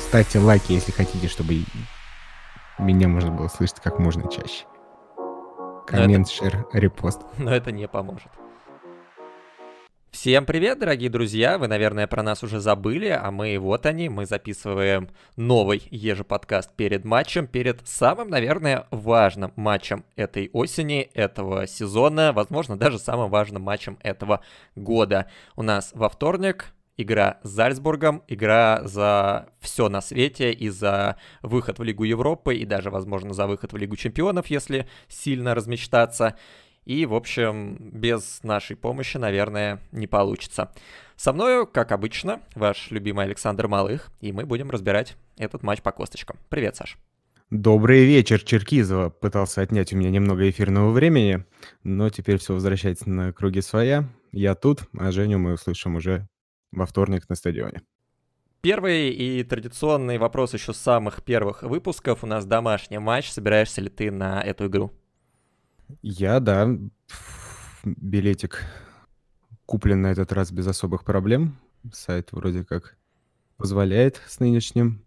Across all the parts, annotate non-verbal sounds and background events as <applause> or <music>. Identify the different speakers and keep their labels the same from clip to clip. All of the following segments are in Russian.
Speaker 1: Ставьте лайки, если хотите, чтобы меня можно было слышать как можно чаще. Коммент, шер, репост.
Speaker 2: Но это не поможет. Всем привет, дорогие друзья! Вы, наверное, про нас уже забыли, а мы вот они, мы записываем новый ежеподкаст перед матчем, перед самым, наверное, важным матчем этой осени, этого сезона, возможно, даже самым важным матчем этого года. У нас во вторник игра с Зальцбургом, игра за все на свете и за выход в Лигу Европы, и даже, возможно, за выход в Лигу Чемпионов, если сильно размечтаться. И, в общем, без нашей помощи, наверное, не получится. Со мною, как обычно, ваш любимый Александр Малых, и мы будем разбирать этот матч по косточкам. Привет, Саш.
Speaker 1: Добрый вечер, Черкизова. Пытался отнять у меня немного эфирного времени, но теперь все возвращается на круги своя. Я тут, а Женю мы услышим уже во вторник на стадионе.
Speaker 2: Первый и традиционный вопрос еще с самых первых выпусков. У нас домашний матч. Собираешься ли ты на эту игру?
Speaker 1: Я, да. Билетик куплен на этот раз без особых проблем. Сайт вроде как позволяет с нынешним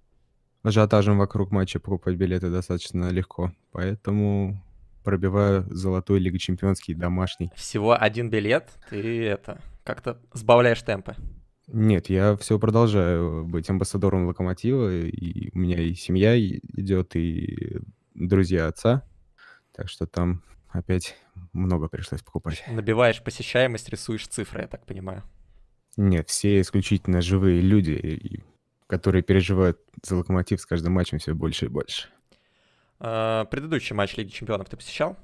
Speaker 1: ажиотажем вокруг матча покупать билеты достаточно легко. Поэтому пробиваю золотой Лиги Чемпионский домашний.
Speaker 2: Всего один билет, ты это как-то сбавляешь темпы.
Speaker 1: Нет, я все продолжаю быть амбассадором Локомотива, и у меня и семья идет, и друзья отца, так что там опять много пришлось покупать.
Speaker 2: Набиваешь посещаемость, рисуешь цифры, я так понимаю.
Speaker 1: Нет, все исключительно живые люди, которые переживают за Локомотив с каждым матчем все больше и больше.
Speaker 2: А, предыдущий матч Лиги Чемпионов ты посещал?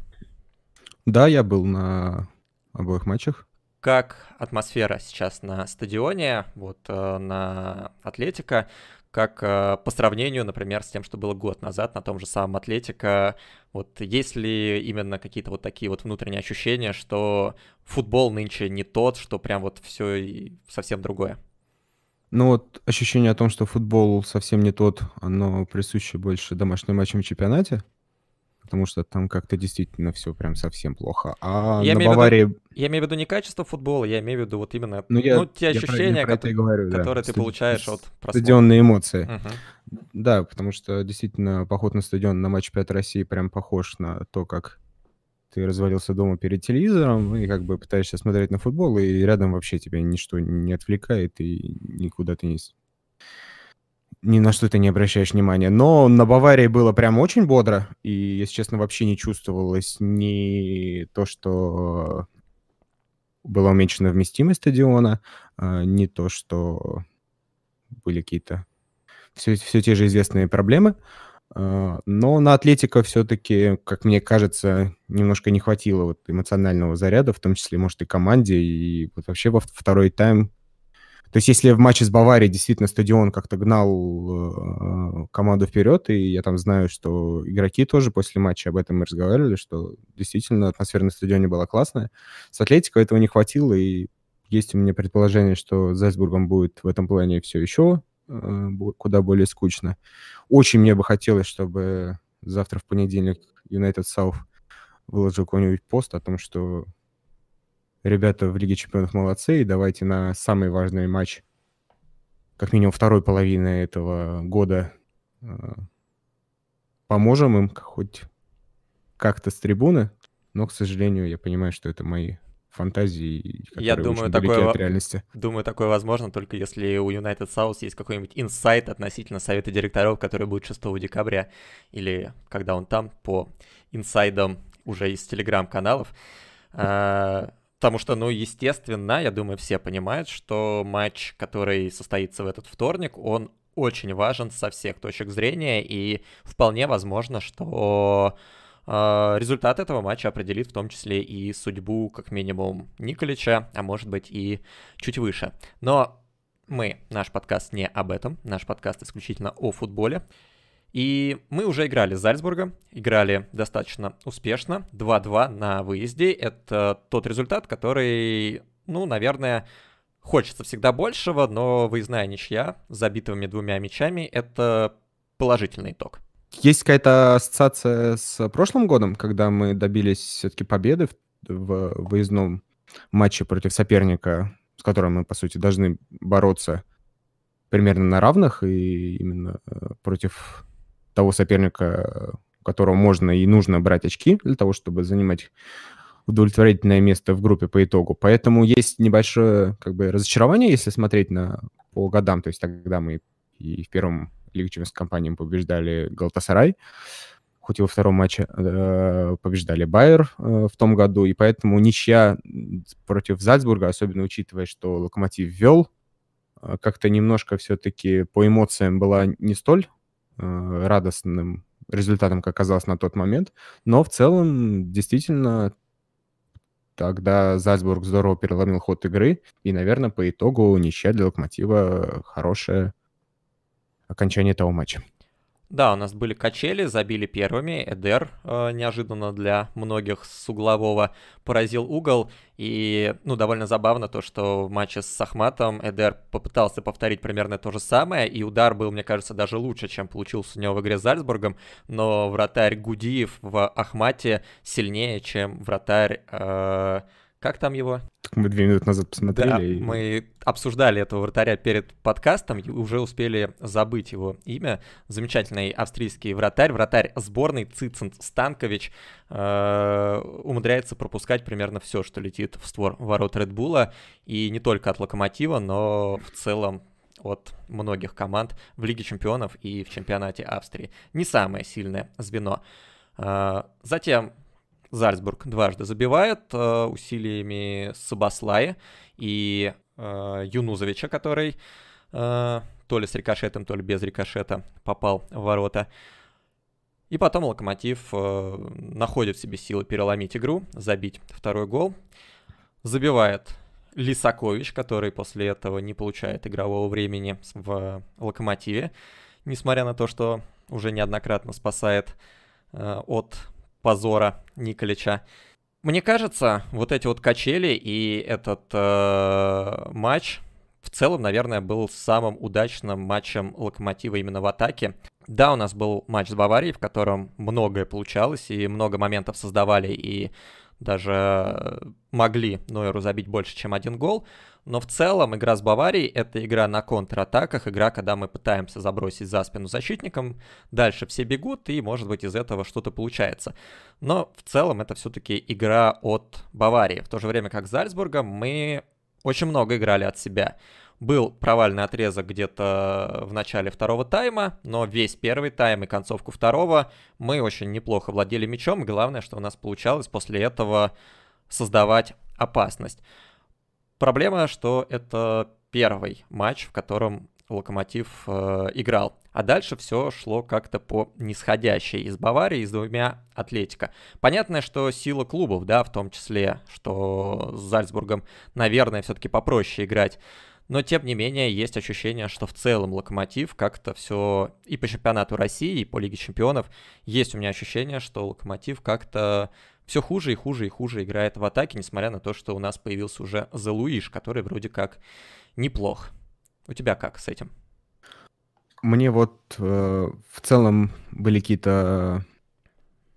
Speaker 1: Да, я был на обоих матчах
Speaker 2: как атмосфера сейчас на стадионе, вот э, на Атлетика, как э, по сравнению, например, с тем, что было год назад на том же самом Атлетика, вот есть ли именно какие-то вот такие вот внутренние ощущения, что футбол нынче не тот, что прям вот все и совсем другое?
Speaker 1: Ну вот ощущение о том, что футбол совсем не тот, оно присуще больше домашним матчам в чемпионате, потому что там как-то действительно все прям совсем плохо. А я на имею Баварии... Виду,
Speaker 2: я имею в виду не качество футбола, я имею в виду вот именно ну, я, ну, те я ощущения, про, я про которые, говорю, которые Стад... ты получаешь от просмотра. Стадионные эмоции. Угу.
Speaker 1: Да, потому что действительно поход на стадион на матч 5 России прям похож на то, как ты развалился дома перед телевизором и как бы пытаешься смотреть на футбол, и рядом вообще тебя ничто не отвлекает, и никуда ты не ни на что ты не обращаешь внимания. Но на Баварии было прям очень бодро, и, если честно, вообще не чувствовалось ни то, что была уменьшена вместимость стадиона, а, не то, что были какие-то все, все те же известные проблемы. А, но на Атлетика все-таки, как мне кажется, немножко не хватило вот эмоционального заряда, в том числе, может, и команде, и вот вообще во второй тайм то есть если в матче с Баварией действительно стадион как-то гнал э, э, команду вперед, и я там знаю, что игроки тоже после матча об этом мы разговаривали, что действительно атмосфера на стадионе была классная. С Атлетико этого не хватило, и есть у меня предположение, что с Зальцбургом будет в этом плане все еще э, куда более скучно. Очень мне бы хотелось, чтобы завтра в понедельник United South выложил какой-нибудь пост о том, что ребята в Лиге Чемпионов молодцы, и давайте на самый важный матч, как минимум второй половины этого года, э, поможем им хоть как-то с трибуны. Но, к сожалению, я понимаю, что это мои фантазии, которые я думаю, очень такое, от реальности.
Speaker 2: Думаю, такое возможно только если у United South есть какой-нибудь инсайт относительно совета директоров, который будет 6 декабря, или когда он там, по инсайдам уже из телеграм-каналов. А, Потому что, ну, естественно, я думаю, все понимают, что матч, который состоится в этот вторник, он очень важен со всех точек зрения, и вполне возможно, что э, результат этого матча определит в том числе и судьбу, как минимум, Николича, а может быть и чуть выше. Но мы, наш подкаст не об этом, наш подкаст исключительно о футболе. И мы уже играли с Зальцбургом, играли достаточно успешно, 2-2 на выезде. Это тот результат, который, ну, наверное, хочется всегда большего, но выездная ничья с забитыми двумя мячами — это положительный итог.
Speaker 1: Есть какая-то ассоциация с прошлым годом, когда мы добились все-таки победы в выездном матче против соперника, с которым мы, по сути, должны бороться примерно на равных, и именно э, против того соперника, которого можно и нужно брать очки для того, чтобы занимать удовлетворительное место в группе по итогу. Поэтому есть небольшое как бы разочарование, если смотреть на по годам. То есть тогда мы и в первом Лиге Чемпионской компании побеждали Галтасарай, хоть и во втором матче э, побеждали Байер э, в том году, и поэтому ничья против Зальцбурга, особенно учитывая, что Локомотив вел, э, как-то немножко все-таки по эмоциям была не столь Э, радостным результатом, как оказалось на тот момент. Но в целом действительно тогда Зальцбург здорово переломил ход игры, и, наверное, по итогу ничья для Локомотива хорошее окончание того матча.
Speaker 2: Да, у нас были качели, забили первыми. Эдер э, неожиданно для многих с углового поразил угол. И, ну, довольно забавно то, что в матче с Сахматом Эдер попытался повторить примерно то же самое. И удар был, мне кажется, даже лучше, чем получился у него в игре с Зальцбургом. Но вратарь Гудиев в Ахмате сильнее, чем вратарь... Э, как там его?
Speaker 1: Так мы две минуты назад посмотрели. Да, и...
Speaker 2: мы обсуждали этого вратаря перед подкастом и уже успели забыть его имя. Замечательный австрийский вратарь, вратарь сборной Цицент Станкович э, умудряется пропускать примерно все, что летит в створ ворот Редбула. И не только от Локомотива, но в целом от многих команд в Лиге Чемпионов и в чемпионате Австрии. Не самое сильное звено. Э, затем Зальцбург дважды забивает э, усилиями Сабаслая и э, Юнузовича, который э, то ли с рикошетом, то ли без рикошета попал в ворота. И потом Локомотив э, находит в себе силы переломить игру, забить второй гол. Забивает Лисакович, который после этого не получает игрового времени в Локомотиве, несмотря на то, что уже неоднократно спасает э, от позора Николича. Мне кажется, вот эти вот качели и этот э, матч в целом, наверное, был самым удачным матчем Локомотива именно в атаке. Да, у нас был матч с Баварией, в котором многое получалось, и много моментов создавали и даже э, могли Нойеру забить больше, чем один гол. Но в целом игра с Баварией — это игра на контратаках, игра, когда мы пытаемся забросить за спину защитникам, дальше все бегут, и, может быть, из этого что-то получается. Но в целом это все-таки игра от Баварии. В то же время как с Зальцбургом мы очень много играли от себя. Был провальный отрезок где-то в начале второго тайма, но весь первый тайм и концовку второго мы очень неплохо владели мячом. главное, что у нас получалось после этого создавать опасность. Проблема, что это первый матч, в котором Локомотив э, играл. А дальше все шло как-то по нисходящей из Баварии, из двумя Атлетика. Понятно, что сила клубов, да, в том числе, что с Зальцбургом, наверное, все-таки попроще играть но тем не менее есть ощущение, что в целом Локомотив как-то все и по чемпионату России, и по Лиге Чемпионов есть у меня ощущение, что Локомотив как-то все хуже и хуже и хуже играет в атаке, несмотря на то, что у нас появился уже Залуиш, который вроде как неплох. У тебя как с этим?
Speaker 1: Мне вот э, в целом были какие-то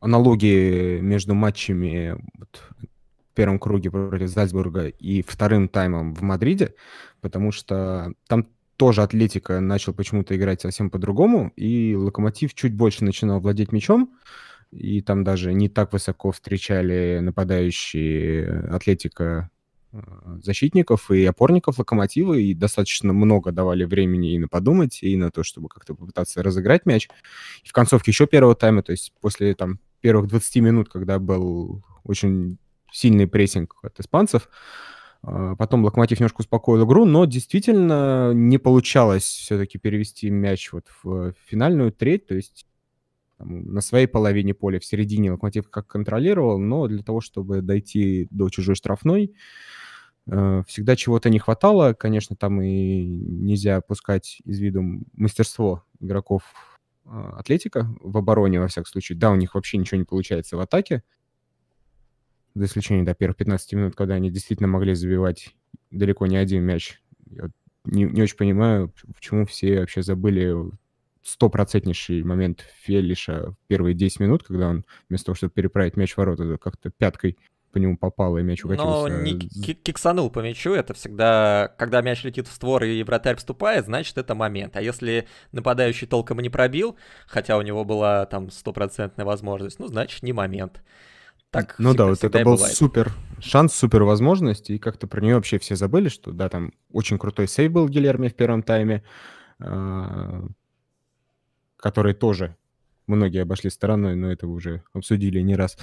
Speaker 1: аналогии между матчами вот, первом круге против Зальцбурга и вторым таймом в Мадриде, потому что там тоже Атлетика начал почему-то играть совсем по-другому, и Локомотив чуть больше начинал владеть мячом, и там даже не так высоко встречали нападающие Атлетика э, защитников и опорников Локомотива, и достаточно много давали времени и на подумать, и на то, чтобы как-то попытаться разыграть мяч. И в концовке еще первого тайма, то есть после там первых 20 минут, когда был очень сильный прессинг от испанцев. А, потом Локомотив немножко успокоил игру, но действительно не получалось все-таки перевести мяч вот в финальную треть, то есть там, на своей половине поля, в середине Локомотив как контролировал, но для того, чтобы дойти до чужой штрафной, э, всегда чего-то не хватало. Конечно, там и нельзя пускать из виду мастерство игроков а, Атлетика в обороне, во всяком случае. Да, у них вообще ничего не получается в атаке, за исключением до первых 15 минут, когда они действительно могли забивать далеко не один мяч. Я не, не очень понимаю, почему все вообще забыли стопроцентнейший момент Фелиша в первые 10 минут, когда он вместо того, чтобы переправить мяч в ворота, как-то пяткой по нему попал и мяч укатился. Ну, не
Speaker 2: киксанул по мячу, это всегда, когда мяч летит в створ и вратарь вступает, значит, это момент. А если нападающий толком не пробил, хотя у него была там стопроцентная возможность, ну, значит, не момент. Так ну всегда, да, вот это был бывает. супер
Speaker 1: шанс, супер возможность, и как-то про нее вообще все забыли, что да, там очень крутой сейв был Гильерми в первом тайме, а, который тоже многие обошли стороной, но это уже обсудили не раз.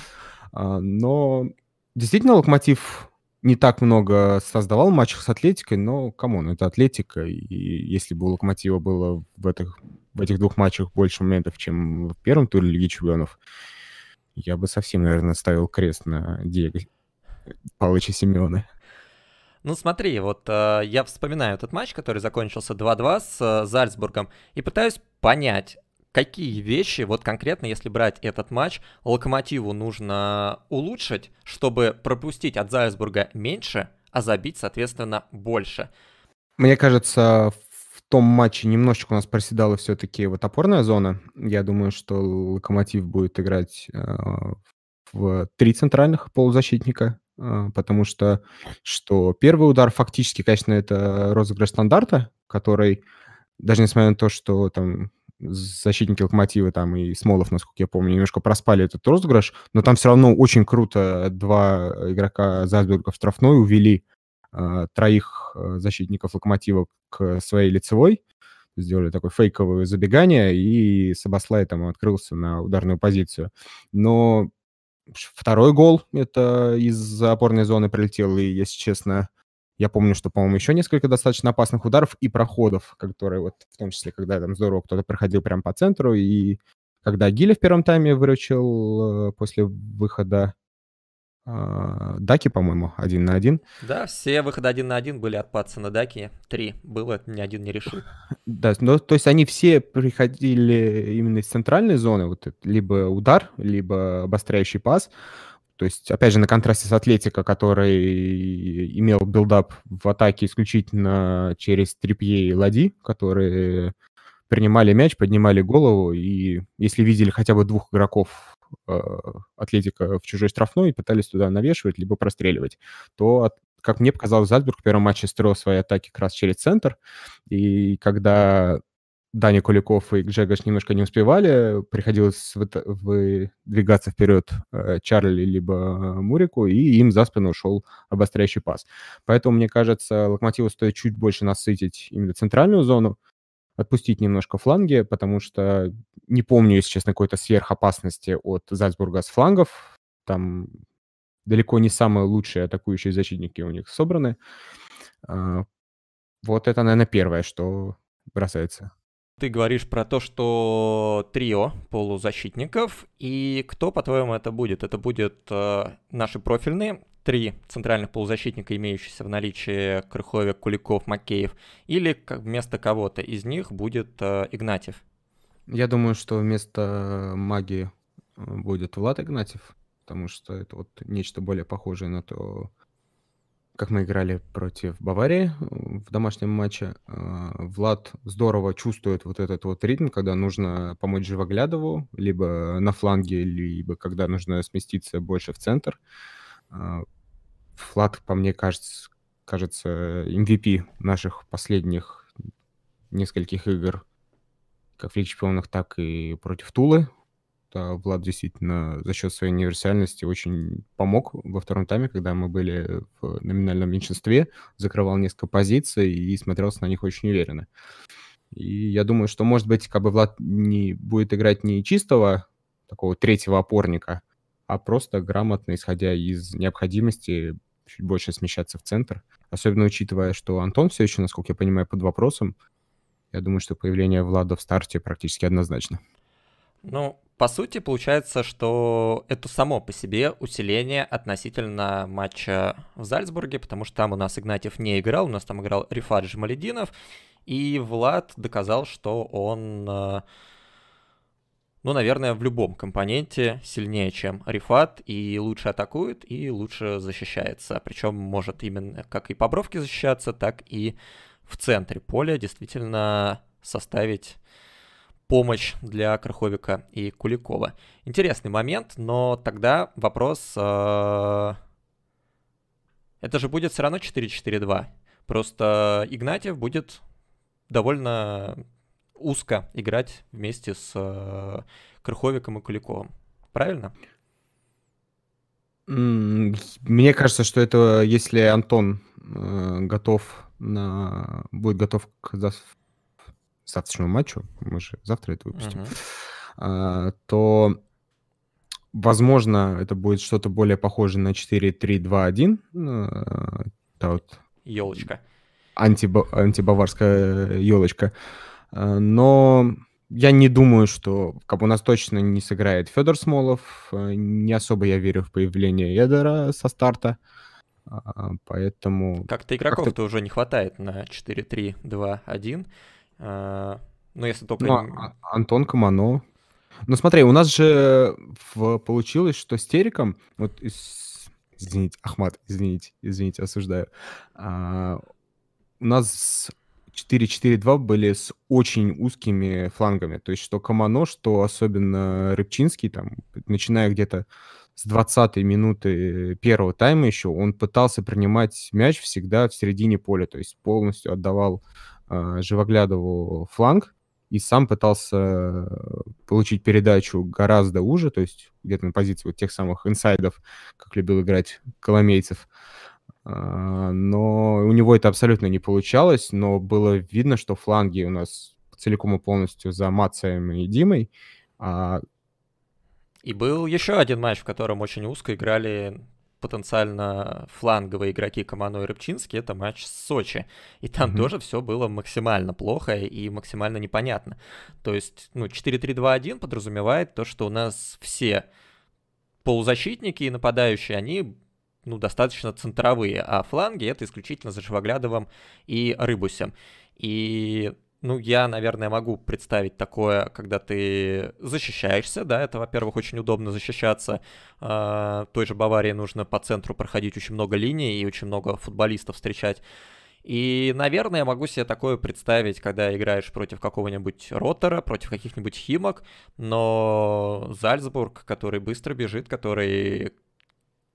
Speaker 1: А, но действительно Локомотив не так много создавал матчах с Атлетикой, но, камон, это Атлетика, и если бы у Локомотива было в этих, в этих двух матчах больше моментов, чем в первом туре Лиги Чемпионов, я бы совсем, наверное, ставил крест на Диего Павловича Семена.
Speaker 2: Ну смотри, вот э, я вспоминаю этот матч, который закончился 2-2 с э, Зальцбургом, и пытаюсь понять, какие вещи, вот конкретно, если брать этот матч, Локомотиву нужно улучшить, чтобы пропустить от Зальцбурга меньше, а забить, соответственно, больше.
Speaker 1: Мне кажется, том матче немножечко у нас проседала все-таки вот опорная зона. Я думаю, что Локомотив будет играть э, в три центральных полузащитника, э, потому что, что первый удар фактически, конечно, это розыгрыш стандарта, который, даже несмотря на то, что там защитники Локомотива там и Смолов, насколько я помню, немножко проспали этот розыгрыш, но там все равно очень круто два игрока Зальцбурга в штрафной увели а, троих а, защитников локомотива к своей лицевой. Сделали такое фейковое забегание, и Сабаслай там открылся на ударную позицию. Но второй гол это из опорной зоны прилетел, и, если честно, я помню, что, по-моему, еще несколько достаточно опасных ударов и проходов, которые вот, в том числе, когда там здорово кто-то проходил прямо по центру, и когда Гиля в первом тайме выручил э, после выхода а, даки, по-моему, один на один.
Speaker 2: Да, все выходы один на один были от на Даки. Три было, ни один не решил.
Speaker 1: Да, ну, то есть они все приходили именно из центральной зоны, вот это либо удар, либо обостряющий пас. То есть, опять же, на контрасте с Атлетико, который имел билдап в атаке исключительно через Трипье и Лади, которые принимали мяч, поднимали голову, и если видели хотя бы двух игроков Э, атлетика в чужой штрафной и пытались туда навешивать, либо простреливать, то как мне показалось, Зальцбург в первом матче строил свои атаки как раз через центр. И когда Даня Куликов и Джегаш немножко не успевали, приходилось выдвигаться вперед э, Чарли либо Мурику, и им за спину ушел обостряющий пас. Поэтому, мне кажется, Локомотиву стоит чуть больше насытить именно центральную зону, отпустить немножко фланги, потому что не помню, если честно, какой-то сверхопасности от Зальцбурга с флангов. Там далеко не самые лучшие атакующие защитники у них собраны. А, вот это, наверное, первое, что бросается
Speaker 2: ты говоришь про то, что трио полузащитников, и кто, по-твоему, это будет? Это будет э, наши профильные, три центральных полузащитника, имеющиеся в наличии Крыховик, Куликов, Макеев, или вместо кого-то из них будет э, Игнатьев?
Speaker 1: Я думаю, что вместо э, магии э, будет Влад Игнатьев, потому что это вот нечто более похожее на то, как мы играли против Баварии э, в домашнем матче, э, Влад здорово чувствует вот этот вот ритм, когда нужно помочь Живоглядову, либо на фланге, либо когда нужно сместиться больше в центр. Э, Влад, по мне, кажется, кажется MVP наших последних нескольких игр, как в Лиге Чемпионов, так и против Тулы что Влад действительно за счет своей универсальности очень помог во втором тайме, когда мы были в номинальном меньшинстве, закрывал несколько позиций и смотрелся на них очень уверенно. И я думаю, что, может быть, как бы Влад не будет играть не чистого такого третьего опорника, а просто грамотно, исходя из необходимости чуть больше смещаться в центр. Особенно учитывая, что Антон все еще, насколько я понимаю, под вопросом. Я думаю, что появление Влада в старте практически однозначно.
Speaker 2: Ну, по сути, получается, что это само по себе усиление относительно матча в Зальцбурге, потому что там у нас Игнатьев не играл, у нас там играл Рифат Жмалединов, и Влад доказал, что он, э, ну, наверное, в любом компоненте сильнее, чем Рифат, и лучше атакует, и лучше защищается. Причем может именно как и по бровке защищаться, так и в центре поля действительно составить помощь для Крыховика и Куликова. Интересный момент, но тогда вопрос... Э... Это же будет все равно 4-4-2. Просто Игнатьев будет довольно узко играть вместе с э... Крыховиком и Куликовым. Правильно?
Speaker 1: Мне кажется, что это если Антон э, готов на будет готов к завтрашнему матчу, мы же завтра это выпустим, uh-huh. а, то, возможно, это будет что-то более похоже на 4-3-2-1. Э, та вот... Елочка. Антиба- антибаварская елочка. Э, э, но я не думаю, что как у нас точно не сыграет Федор Смолов. Не особо я верю в появление Эдера со старта. А, поэтому... Как-то игроков-то
Speaker 2: как уже не хватает на 4-3-2-1. А, ну, если только... Ну, а,
Speaker 1: Антон Камано. Ну, смотри, у нас же в... получилось, что с Териком... Вот, из... извините, Ахмат, извините, извините, осуждаю. А... У нас 4-4-2 были с очень узкими флангами. То есть что Камано, что особенно Рыбчинский, там, начиная где-то с 20 минуты первого тайма еще, он пытался принимать мяч всегда в середине поля, то есть полностью отдавал а, живоглядову фланг и сам пытался э, получить передачу гораздо уже, то есть где-то на позиции вот тех самых инсайдов, как любил играть Коломейцев. А, но у него это абсолютно не получалось, но было видно, что фланги у нас целиком и полностью за Мацаем и Димой. А
Speaker 2: и был еще один матч, в котором очень узко играли потенциально фланговые игроки Камано и Рыбчинский, это матч с Сочи. И там mm-hmm. тоже все было максимально плохо и максимально непонятно. То есть, ну, 4-3-2-1 подразумевает то, что у нас все полузащитники и нападающие, они ну, достаточно центровые, а фланги это исключительно за Шваглядовым и Рыбусем. И ну, я, наверное, могу представить такое, когда ты защищаешься, да, это, во-первых, очень удобно защищаться. Э, той же Баварии нужно по центру проходить очень много линий и очень много футболистов встречать. И, наверное, я могу себе такое представить, когда играешь против какого-нибудь ротора, против каких-нибудь химок, но Зальцбург, который быстро бежит, который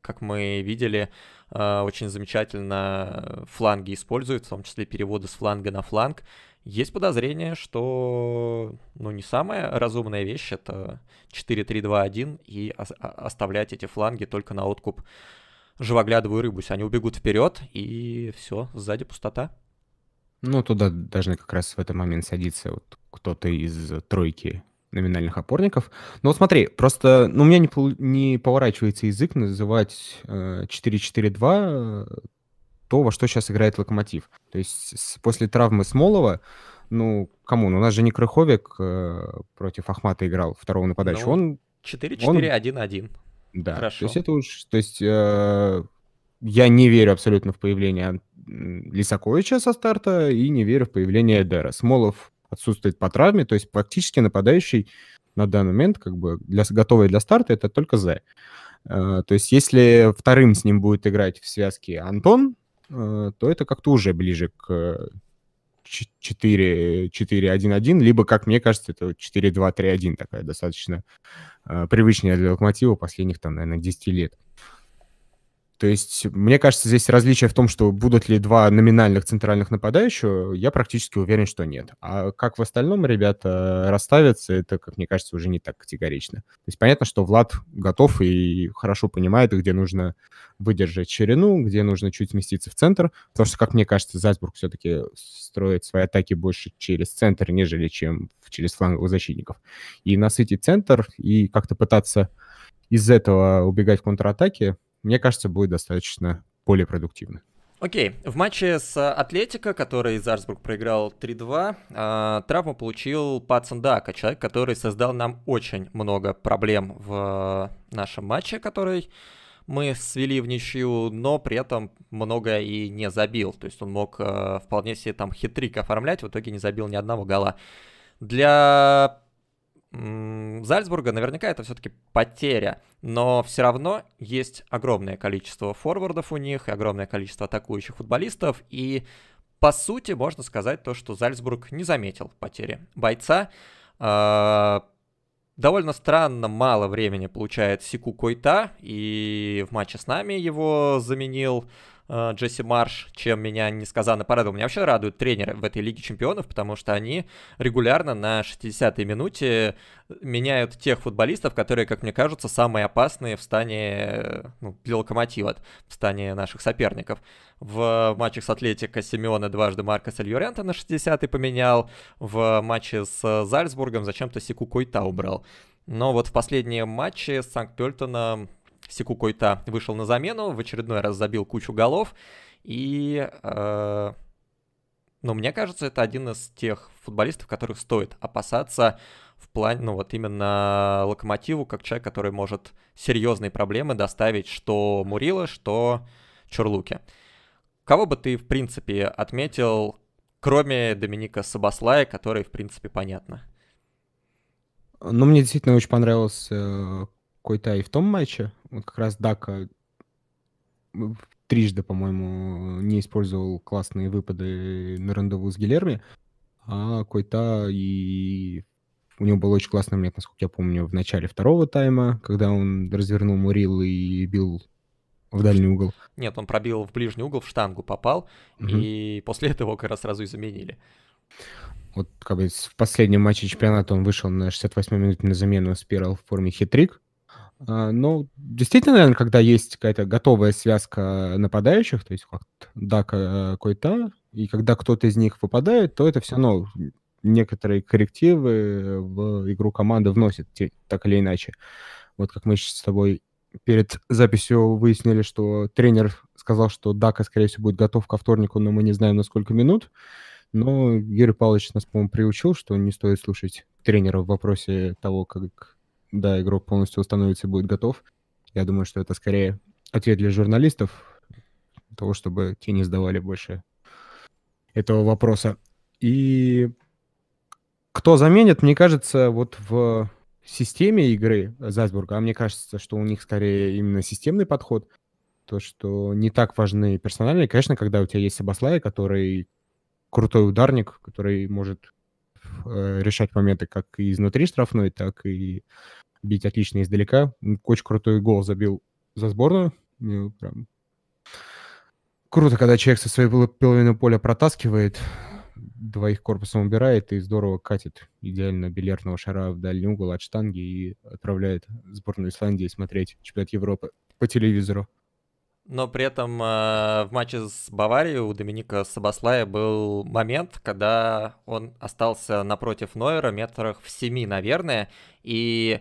Speaker 2: как мы видели, а, очень замечательно фланги используют, в том числе переводы с фланга на фланг. Есть подозрение, что ну, не самая разумная вещь это 4-3-2-1 и а, оставлять эти фланги только на откуп живоглядовую рыбу. они убегут вперед, и все, сзади пустота.
Speaker 1: Ну, туда должны как раз в этот момент садиться вот кто-то из тройки номинальных опорников. Но смотри, просто ну, у меня не, не поворачивается язык называть 4-4-2 э, то, во что сейчас играет Локомотив. То есть с, после травмы Смолова, ну, кому? Ну, у нас же не Крыховик э, против Ахмата играл второго нападающего. Ну, он 4-4-1-1.
Speaker 2: Он... Да, Хорошо. то есть это
Speaker 1: уж... То есть э, я не верю абсолютно в появление Лисаковича со старта и не верю в появление Эдера. Смолов отсутствует по травме, то есть фактически нападающий на данный момент, как бы для, готовый для старта, это только Зе. Э, то есть если вторым с ним будет играть в связке Антон, Э, то это как-то уже ближе к 4-1-1, э, либо, как мне кажется, это 4-2-3-1 такая достаточно э, привычная для локомотива последних, там, наверное, 10 лет. То есть, мне кажется, здесь различие в том, что будут ли два номинальных центральных нападающего, я практически уверен, что нет. А как в остальном ребята расставятся, это, как мне кажется, уже не так категорично. То есть понятно, что Влад готов и хорошо понимает, где нужно выдержать ширину, где нужно чуть сместиться в центр, потому что, как мне кажется, Зальцбург все-таки строит свои атаки больше через центр, нежели чем через фланговых защитников. И насытить центр, и как-то пытаться из этого убегать в контратаке, мне кажется, будет достаточно более продуктивно.
Speaker 2: Окей, в матче с Атлетико, который Зарсбург проиграл 3-2, а, травму получил Пацандака, человек, который создал нам очень много проблем в нашем матче, который мы свели в ничью, но при этом много и не забил. То есть он мог э, вполне себе там хитрик оформлять, в итоге не забил ни одного гола. Для Зальцбурга наверняка это все-таки потеря, но все равно есть огромное количество форвардов у них и огромное количество атакующих футболистов, и по сути можно сказать то, что Зальцбург не заметил потери бойца. А, довольно странно мало времени получает Сику Койта, и в матче с нами его заменил Э, Джесси Марш, чем меня несказанно порадовал. Меня вообще радуют тренеры в этой Лиге Чемпионов, потому что они регулярно на 60-й минуте меняют тех футболистов, которые, как мне кажется, самые опасные в стане ну, для локомотива, в стане наших соперников. В матчах с Атлетико Симеона дважды Маркос Ильюрента на 60-й поменял, в матче с Зальцбургом зачем-то Сику Койта убрал. Но вот в последнем матче с Санкт-Пельтоном Секу Койта вышел на замену, в очередной раз забил кучу голов. И, э, ну, мне кажется, это один из тех футболистов, которых стоит опасаться в плане, ну, вот именно Локомотиву, как человек, который может серьезные проблемы доставить что Мурила, что Чурлуке. Кого бы ты, в принципе, отметил, кроме Доминика Сабаслая, который, в принципе, понятно?
Speaker 1: Ну, мне действительно очень понравился э, Койтай в том матче. Вот как раз Дака э, трижды, по-моему, не использовал классные выпады на рандеву с Гилерми, а Койта и у него был очень классный момент, насколько я помню, в начале второго тайма, когда он развернул Мурил и бил в дальний угол.
Speaker 2: Нет, он пробил в ближний угол, в штангу попал, угу. и после этого как раз сразу и заменили.
Speaker 1: Вот как бы в последнем матче чемпионата он вышел на 68-й минуте на замену, спирал в форме хитрик, а, ну, действительно, наверное, когда есть какая-то готовая связка нападающих, то есть как Дака э, Койта, и когда кто-то из них выпадает, то это все равно некоторые коррективы в игру команды вносит, так или иначе. Вот как мы сейчас с тобой перед записью выяснили, что тренер сказал, что Дака, скорее всего, будет готов ко вторнику, но мы не знаем, на сколько минут. Но Юрий Павлович нас, по-моему, приучил, что не стоит слушать тренера в вопросе того, как да, игрок полностью установится и будет готов. Я думаю, что это скорее ответ для журналистов, того, чтобы те не задавали больше этого вопроса. И кто заменит, мне кажется, вот в системе игры Зальцбурга, а мне кажется, что у них скорее именно системный подход, то, что не так важны персональные. Конечно, когда у тебя есть Сабаслай, который крутой ударник, который может э, решать моменты как изнутри штрафной, так и бить отлично издалека. Очень крутой гол забил за сборную. Ну, прям... Круто, когда человек со своей половины поля протаскивает, двоих корпусом убирает и здорово катит идеально бильярдного шара в дальний угол от штанги и отправляет сборную Исландии смотреть чемпионат Европы по телевизору.
Speaker 2: Но при этом э, в матче с Баварией у Доминика Сабаслая был момент, когда он остался напротив Нойера метрах в семи, наверное, и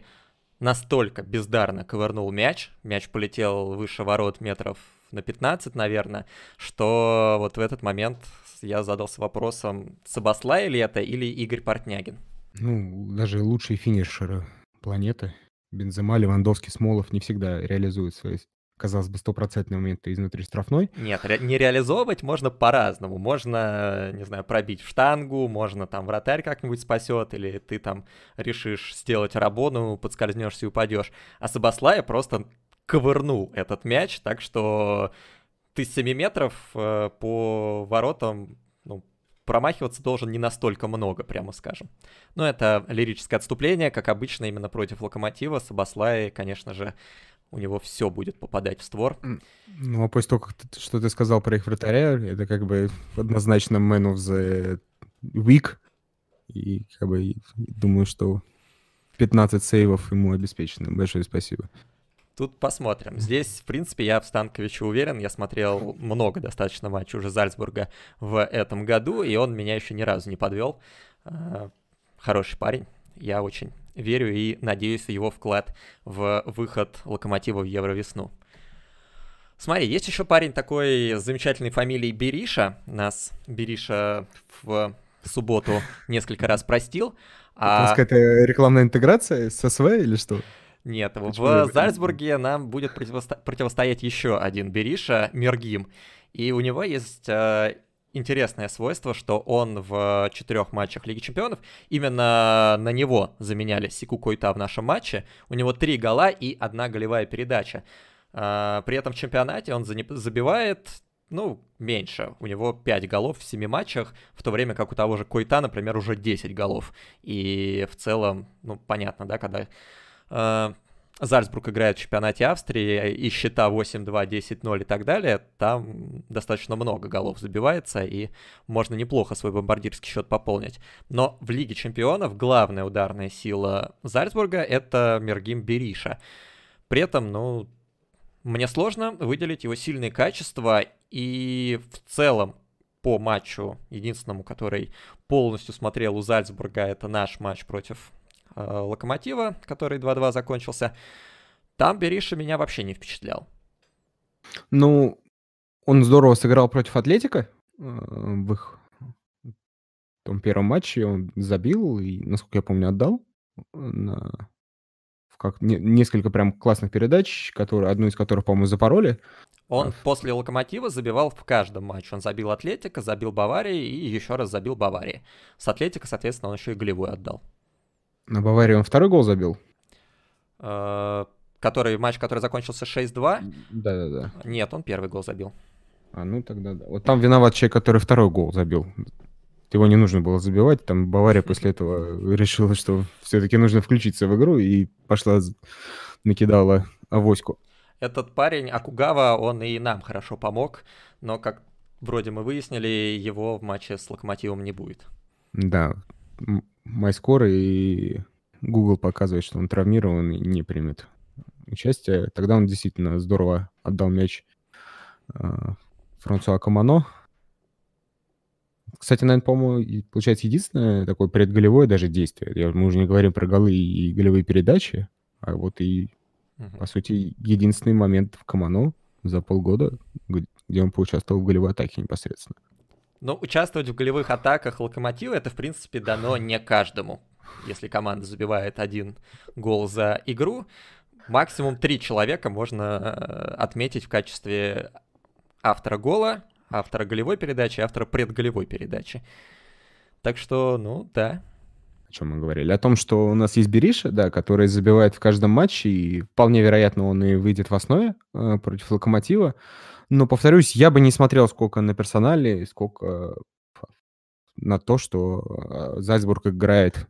Speaker 2: настолько бездарно ковырнул мяч, мяч полетел выше ворот метров на 15, наверное, что вот в этот момент я задался вопросом, Сабасла ли это или Игорь Портнягин?
Speaker 1: Ну, даже лучшие финишеры планеты Бензема, Левандовский, Смолов не всегда реализуют свои казалось бы, стопроцентный момент изнутри штрафной.
Speaker 2: Нет, не реализовывать можно по-разному. Можно, не знаю, пробить в штангу, можно там вратарь как-нибудь спасет, или ты там решишь сделать работу, подскользнешься и упадешь. А Сабаслая просто ковырнул этот мяч, так что ты с 7 метров э, по воротам ну, промахиваться должен не настолько много, прямо скажем. Но это лирическое отступление, как обычно, именно против Локомотива. Сабаслай, конечно же, у него все будет попадать в створ.
Speaker 1: Ну, а после того, как ты, что ты сказал про их вратаря, это как бы однозначно Man of the Week. И как бы думаю, что 15 сейвов ему обеспечено. Большое спасибо.
Speaker 2: Тут посмотрим. Здесь, в принципе, я в Станковиче уверен. Я смотрел много достаточно матчей уже Зальцбурга в этом году, и он меня еще ни разу не подвел. Э, хороший парень. Я очень верю и надеюсь в его вклад в выход Локомотива в Евровесну. Смотри, есть еще парень такой с замечательной фамилией Бериша. Нас Бериша в субботу несколько раз простил. А... Это какая
Speaker 1: рекламная интеграция с СВ или что?
Speaker 2: Нет, Почему в вы... Зальцбурге нам будет противосто... противостоять еще один Бериша, Мергим. И у него есть э, интересное свойство, что он в четырех матчах Лиги Чемпионов, именно на него заменяли Сику Койта в нашем матче. У него три гола и одна голевая передача. А, при этом в чемпионате он забивает, ну, меньше. У него 5 голов в 7 матчах, в то время как у того же Койта, например, уже 10 голов. И в целом, ну, понятно, да, когда а, Зальцбург играет в чемпионате Австрии, и счета 8-2, 10-0 и так далее, там достаточно много голов забивается, и можно неплохо свой бомбардирский счет пополнить. Но в Лиге Чемпионов главная ударная сила Зальцбурга — это Мергим Бериша. При этом, ну, мне сложно выделить его сильные качества, и в целом по матчу, единственному, который полностью смотрел у Зальцбурга, это наш матч против Э, Локомотива, который 2-2 закончился, там Бериша меня вообще не впечатлял.
Speaker 1: Ну, он здорово сыграл против Атлетика э, в их том первом матче, он забил и, насколько я помню, отдал э, на как несколько прям классных передач, которые, одну из которых, по-моему, запороли.
Speaker 2: Он после Локомотива забивал в каждом матче. Он забил Атлетика, забил Баварии и еще раз забил Баварии. С Атлетика, соответственно, он еще и голевую отдал.
Speaker 1: На Баварии он второй гол забил?
Speaker 2: Э, который матч, который закончился 6-2? Да-да-да. Нет, он первый гол забил. А, ну тогда да. Вот
Speaker 1: там виноват человек, который второй гол забил. Его не нужно было забивать. Там Бавария <laughs> после этого решила, что все-таки нужно включиться в игру и пошла, накидала авоську.
Speaker 2: Этот парень Акугава, он и нам хорошо помог, но, как вроде мы выяснили, его в матче с Локомотивом не будет.
Speaker 1: Да, MyScore и Google показывает, что он травмирован и не примет участие. Тогда он действительно здорово отдал мяч э, Франсуа Камано. Кстати, наверное, по-моему, получается единственное такое предголевое даже действие. Мы уже не говорим про голы и голевые передачи, а вот и, по сути, единственный момент в Камано за полгода, где он поучаствовал в голевой атаке непосредственно.
Speaker 2: Но участвовать в голевых атаках Локомотива это, в принципе, дано не каждому. Если команда забивает один гол за игру, максимум три человека можно э, отметить в качестве автора гола, автора голевой передачи, автора предголевой передачи. Так что, ну, да,
Speaker 1: о чем мы говорили, о том, что у нас есть Бериша, да, который забивает в каждом матче, и вполне вероятно он и выйдет в основе э, против Локомотива. Но, повторюсь, я бы не смотрел сколько на персонале, сколько на то, что э, Зальцбург играет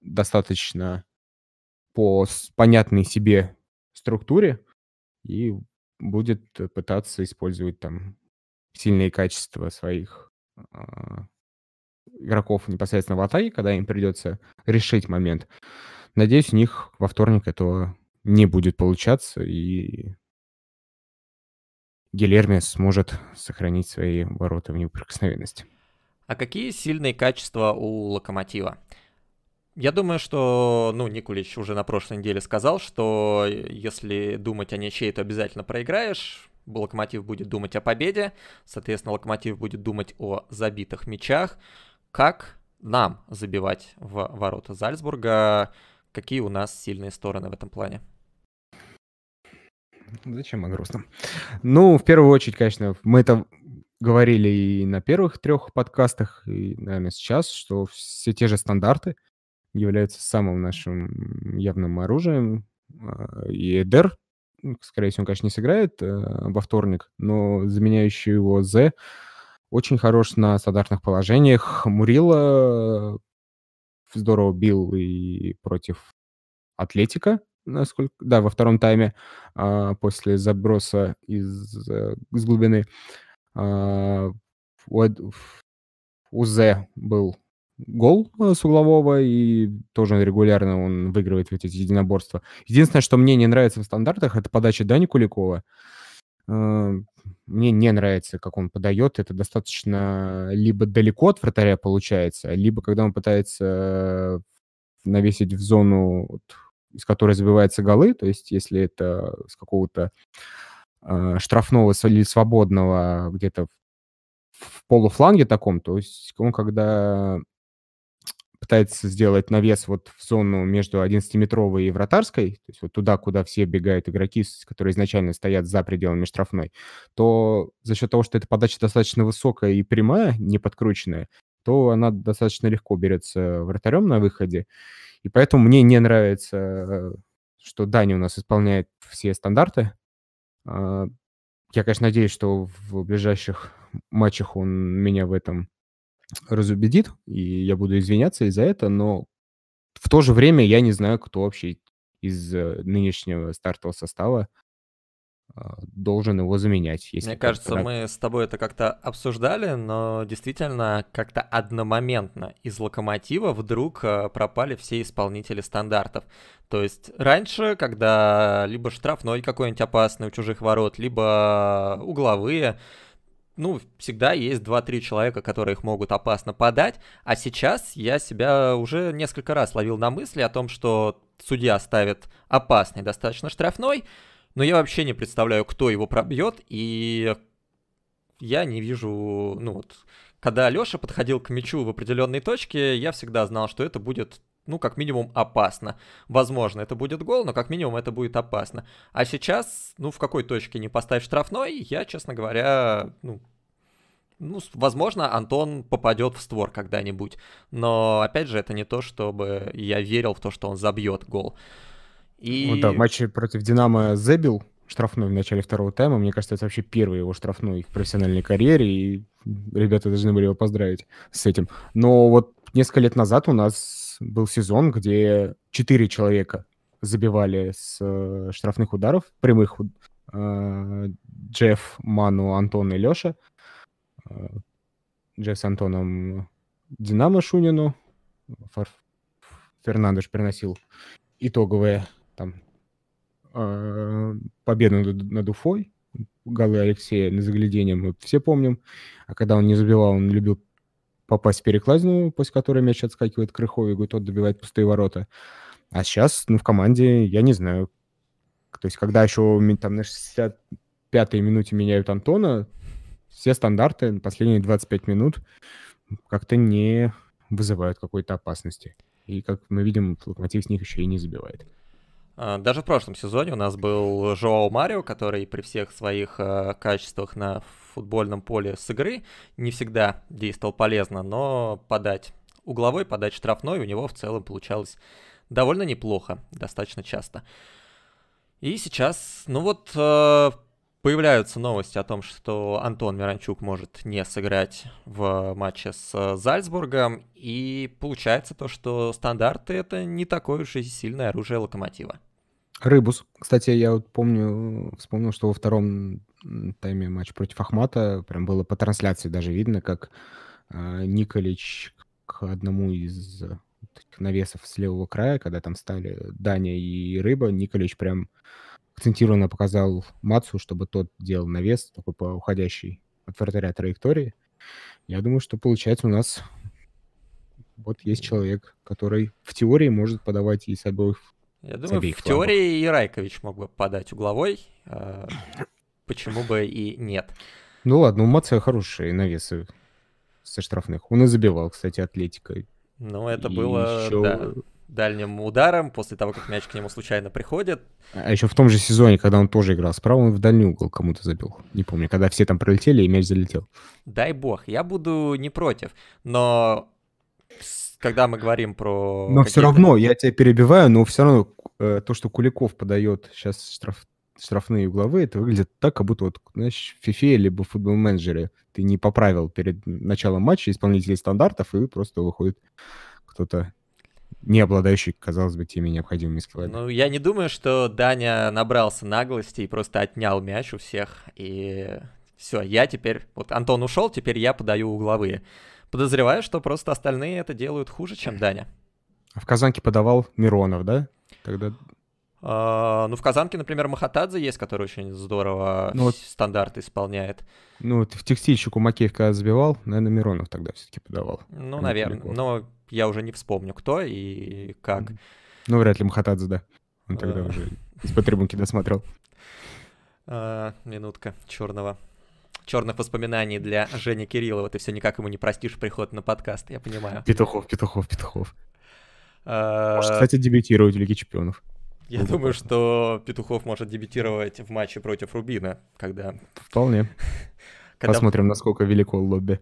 Speaker 1: достаточно по понятной себе структуре и будет пытаться использовать там сильные качества своих а, игроков непосредственно в атаке, когда им придется решить момент. Надеюсь, у них во вторник этого не будет получаться, и Гильерми сможет сохранить свои ворота в неприкосновенности.
Speaker 2: А какие сильные качества у Локомотива? Я думаю, что, ну, Никулич уже на прошлой неделе сказал, что э, если думать о ничьей, то обязательно проиграешь. Локомотив будет думать о победе, соответственно, Локомотив будет думать о забитых мячах. Как нам забивать в ворота Зальцбурга? Какие у нас сильные стороны в этом плане?
Speaker 1: Зачем о а грустном? Ну, в первую очередь, конечно, мы это говорили и на первых трех подкастах, и, наверное, сейчас, что все те же стандарты являются самым нашим явным оружием. А, и Эдер, ну, скорее всего, он, конечно, не сыграет э, во вторник, но заменяющий его З очень хорош на стандартных положениях. Мурила э, здорово бил и против Атлетика, насколько... Да, во втором тайме а, после заброса из, э, из глубины а, у Зе был гол э, с углового, и тоже регулярно он выигрывает эти единоборства. Единственное, что мне не нравится в стандартах, это подача Дани Куликова. А, мне не нравится, как он подает. Это достаточно либо далеко от вратаря получается, либо когда он пытается э, навесить в зону из которой забиваются голы, то есть если это с какого-то э, штрафного или свободного где-то в полуфланге таком, то есть он когда пытается сделать навес вот в зону между 11-метровой и вратарской, то есть вот туда, куда все бегают игроки, которые изначально стоят за пределами штрафной, то за счет того, что эта подача достаточно высокая и прямая, не подкрученная, то она достаточно легко берется вратарем на выходе. И поэтому мне не нравится, э, что Дани у нас исполняет все стандарты. А, я, конечно, надеюсь, что в ближайших матчах он меня в этом разубедит, и я буду извиняться из-за это, но в то же время я не знаю, кто вообще из э, нынешнего стартового состава а, должен его заменять. Если Мне кажется, так...
Speaker 2: мы с тобой это как-то обсуждали, но действительно как-то одномоментно из локомотива вдруг а, пропали все исполнители стандартов. То есть раньше, когда либо штрафной какой-нибудь опасный у чужих ворот, либо угловые, ну, всегда есть 2-3 человека, которые их могут опасно подать, а сейчас я себя уже несколько раз ловил на мысли о том, что судья ставит опасный достаточно штрафной, но я вообще не представляю, кто его пробьет, и я не вижу, ну вот, когда Леша подходил к мячу в определенной точке, я всегда знал, что это будет, ну, как минимум, опасно. Возможно, это будет гол, но как минимум это будет опасно. А сейчас, ну, в какой точке не поставь штрафной, я, честно говоря, ну, ну, возможно, Антон попадет в створ когда-нибудь. Но, опять же, это не то, чтобы я верил в то, что он забьет гол. И... Вот да, в
Speaker 1: матче против «Динамо» забил штрафной в начале второго тайма. Мне кажется, это вообще первый его штрафной в профессиональной карьере, и ребята должны были его поздравить с этим. Но вот несколько лет назад у нас был сезон, где четыре человека забивали с э, штрафных ударов, прямых э, Джефф, Ману, Антон и Леша. Э, Джефф с Антоном Динамо Шунину. Фернандеш приносил итоговые там э, победа над, над Уфой, голы Алексея на заглядение мы все помним. А когда он не забивал, он любил попасть в перекладину, после которой мяч отскакивает к Рыховику, и тот добивает пустые ворота. А сейчас, ну, в команде, я не знаю. То есть, когда еще там на 65-й минуте меняют Антона, все стандарты на последние 25 минут как-то не вызывают какой-то опасности. И, как мы видим, Локомотив с них еще и не забивает.
Speaker 2: А, даже в прошлом сезоне у нас был Жоао Марио, который при всех своих а, качествах на футбольном поле с игры не всегда действовал полезно, но подать угловой, подать штрафной у него в целом получалось довольно неплохо, достаточно часто. И сейчас, ну вот, а, появляются новости о том, что Антон Миранчук может не сыграть в матче с Зальцбургом, и получается то, что стандарты — это не такое уж и сильное оружие локомотива.
Speaker 1: Рыбус. Кстати, я вот помню, вспомнил, что во втором тайме матч против Ахмата прям было по трансляции даже видно, как э, Николич к одному из э, навесов с левого края, когда там стали Даня и Рыба, Николич прям акцентированно показал Мацу, чтобы тот делал навес такой по уходящей от вратаря траектории. Я думаю, что получается у нас вот есть человек, который в теории может подавать и с обоих я думаю, в теории
Speaker 2: и Райкович мог бы подать угловой. А, почему бы и нет?
Speaker 1: Ну ладно, у Мация хорошие навесы со штрафных. Он и забивал, кстати, Атлетикой.
Speaker 2: Ну, это и было еще... да, дальним ударом после того, как мяч к нему случайно приходит.
Speaker 1: А еще в том же сезоне, когда он тоже играл справа, он в дальний угол кому-то забил. Не помню, когда все там пролетели и мяч залетел.
Speaker 2: Дай бог, я буду не против. Но когда мы говорим про... Но все равно,
Speaker 1: я тебя перебиваю, но все равно э, то, что Куликов подает сейчас штраф, штрафные угловые, это выглядит так, как будто, вот, знаешь, в FIFA либо в футбол-менеджере ты не поправил перед началом матча исполнителей стандартов, и просто выходит кто-то не обладающий, казалось бы, теми необходимыми скиллами.
Speaker 2: Ну, я не думаю, что Даня набрался наглости и просто отнял мяч у всех, и все, я теперь... Вот Антон ушел, теперь я подаю угловые. Подозреваю, что просто остальные это делают хуже, чем Даня.
Speaker 1: А в Казанке подавал Миронов, да? Тогда...
Speaker 2: А, ну, в Казанке, например, Махатадзе есть, который очень здорово ну, вот, стандарт исполняет.
Speaker 1: Ну, вот в текстильщику макеевка забивал, наверное, Миронов тогда все-таки подавал.
Speaker 2: Ну, наверное. Но я уже не вспомню, кто и как. Ну,
Speaker 1: вряд ли Махатадзе, да. Он тогда а. уже из под трибунки досмотрел.
Speaker 2: А, минутка черного черных воспоминаний для Жени Кириллова. Ты все никак ему не простишь приход на подкаст, я понимаю. Петухов, Петухов,
Speaker 1: Петухов. А, может, кстати, дебютировать в Лиге Чемпионов. Я
Speaker 2: думаю, что Петухов может дебютировать в матче против Рубина, когда...
Speaker 1: Вполне. <laughs> когда... Посмотрим, насколько велико лобби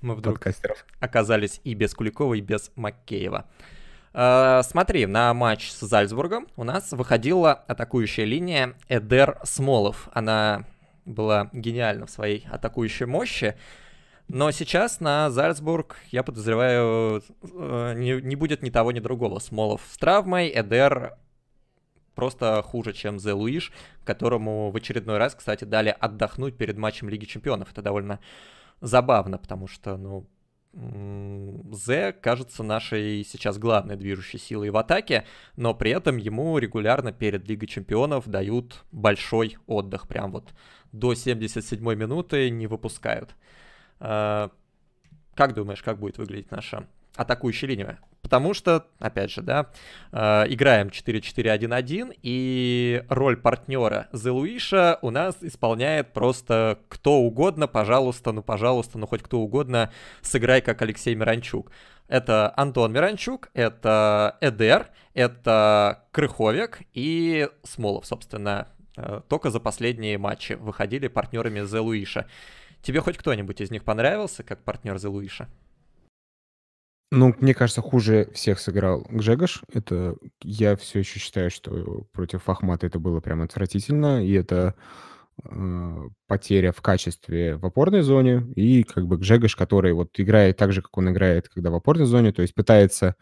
Speaker 2: Мы вдруг подкастеров. оказались и без Куликова, и без Маккеева. Э, смотри, на матч с Зальцбургом у нас выходила атакующая линия Эдер Смолов. Она была гениальна в своей атакующей мощи. Но сейчас на Зальцбург, я подозреваю, э, не, не будет ни того, ни другого. Смолов с травмой, Эдер просто хуже, чем Зе Луиш, которому в очередной раз, кстати, дали отдохнуть перед матчем Лиги Чемпионов. Это довольно забавно, потому что, ну, З кажется нашей сейчас главной движущей силой в атаке, но при этом ему регулярно перед Лигой Чемпионов дают большой отдых, прям вот до 77 минуты не выпускают. А, как думаешь, как будет выглядеть наша атакующей линии. Потому что, опять же, да, э, играем 4-4-1-1, и роль партнера Зелуиша у нас исполняет просто кто угодно, пожалуйста, ну пожалуйста, ну хоть кто угодно, сыграй как Алексей Миранчук. Это Антон Миранчук, это Эдер, это Крыховик и Смолов, собственно, э, только за последние матчи выходили партнерами Зелуиша. Тебе хоть кто-нибудь из них понравился как партнер Зелуиша? Луиша?
Speaker 1: Ну, мне кажется, хуже всех сыграл Гжегош. Это я все еще считаю, что против Фахмата это было прям отвратительно, и это э, потеря в качестве в опорной зоне, и как бы Гжегош, который вот играет так же, как он играет, когда в опорной зоне, то есть пытается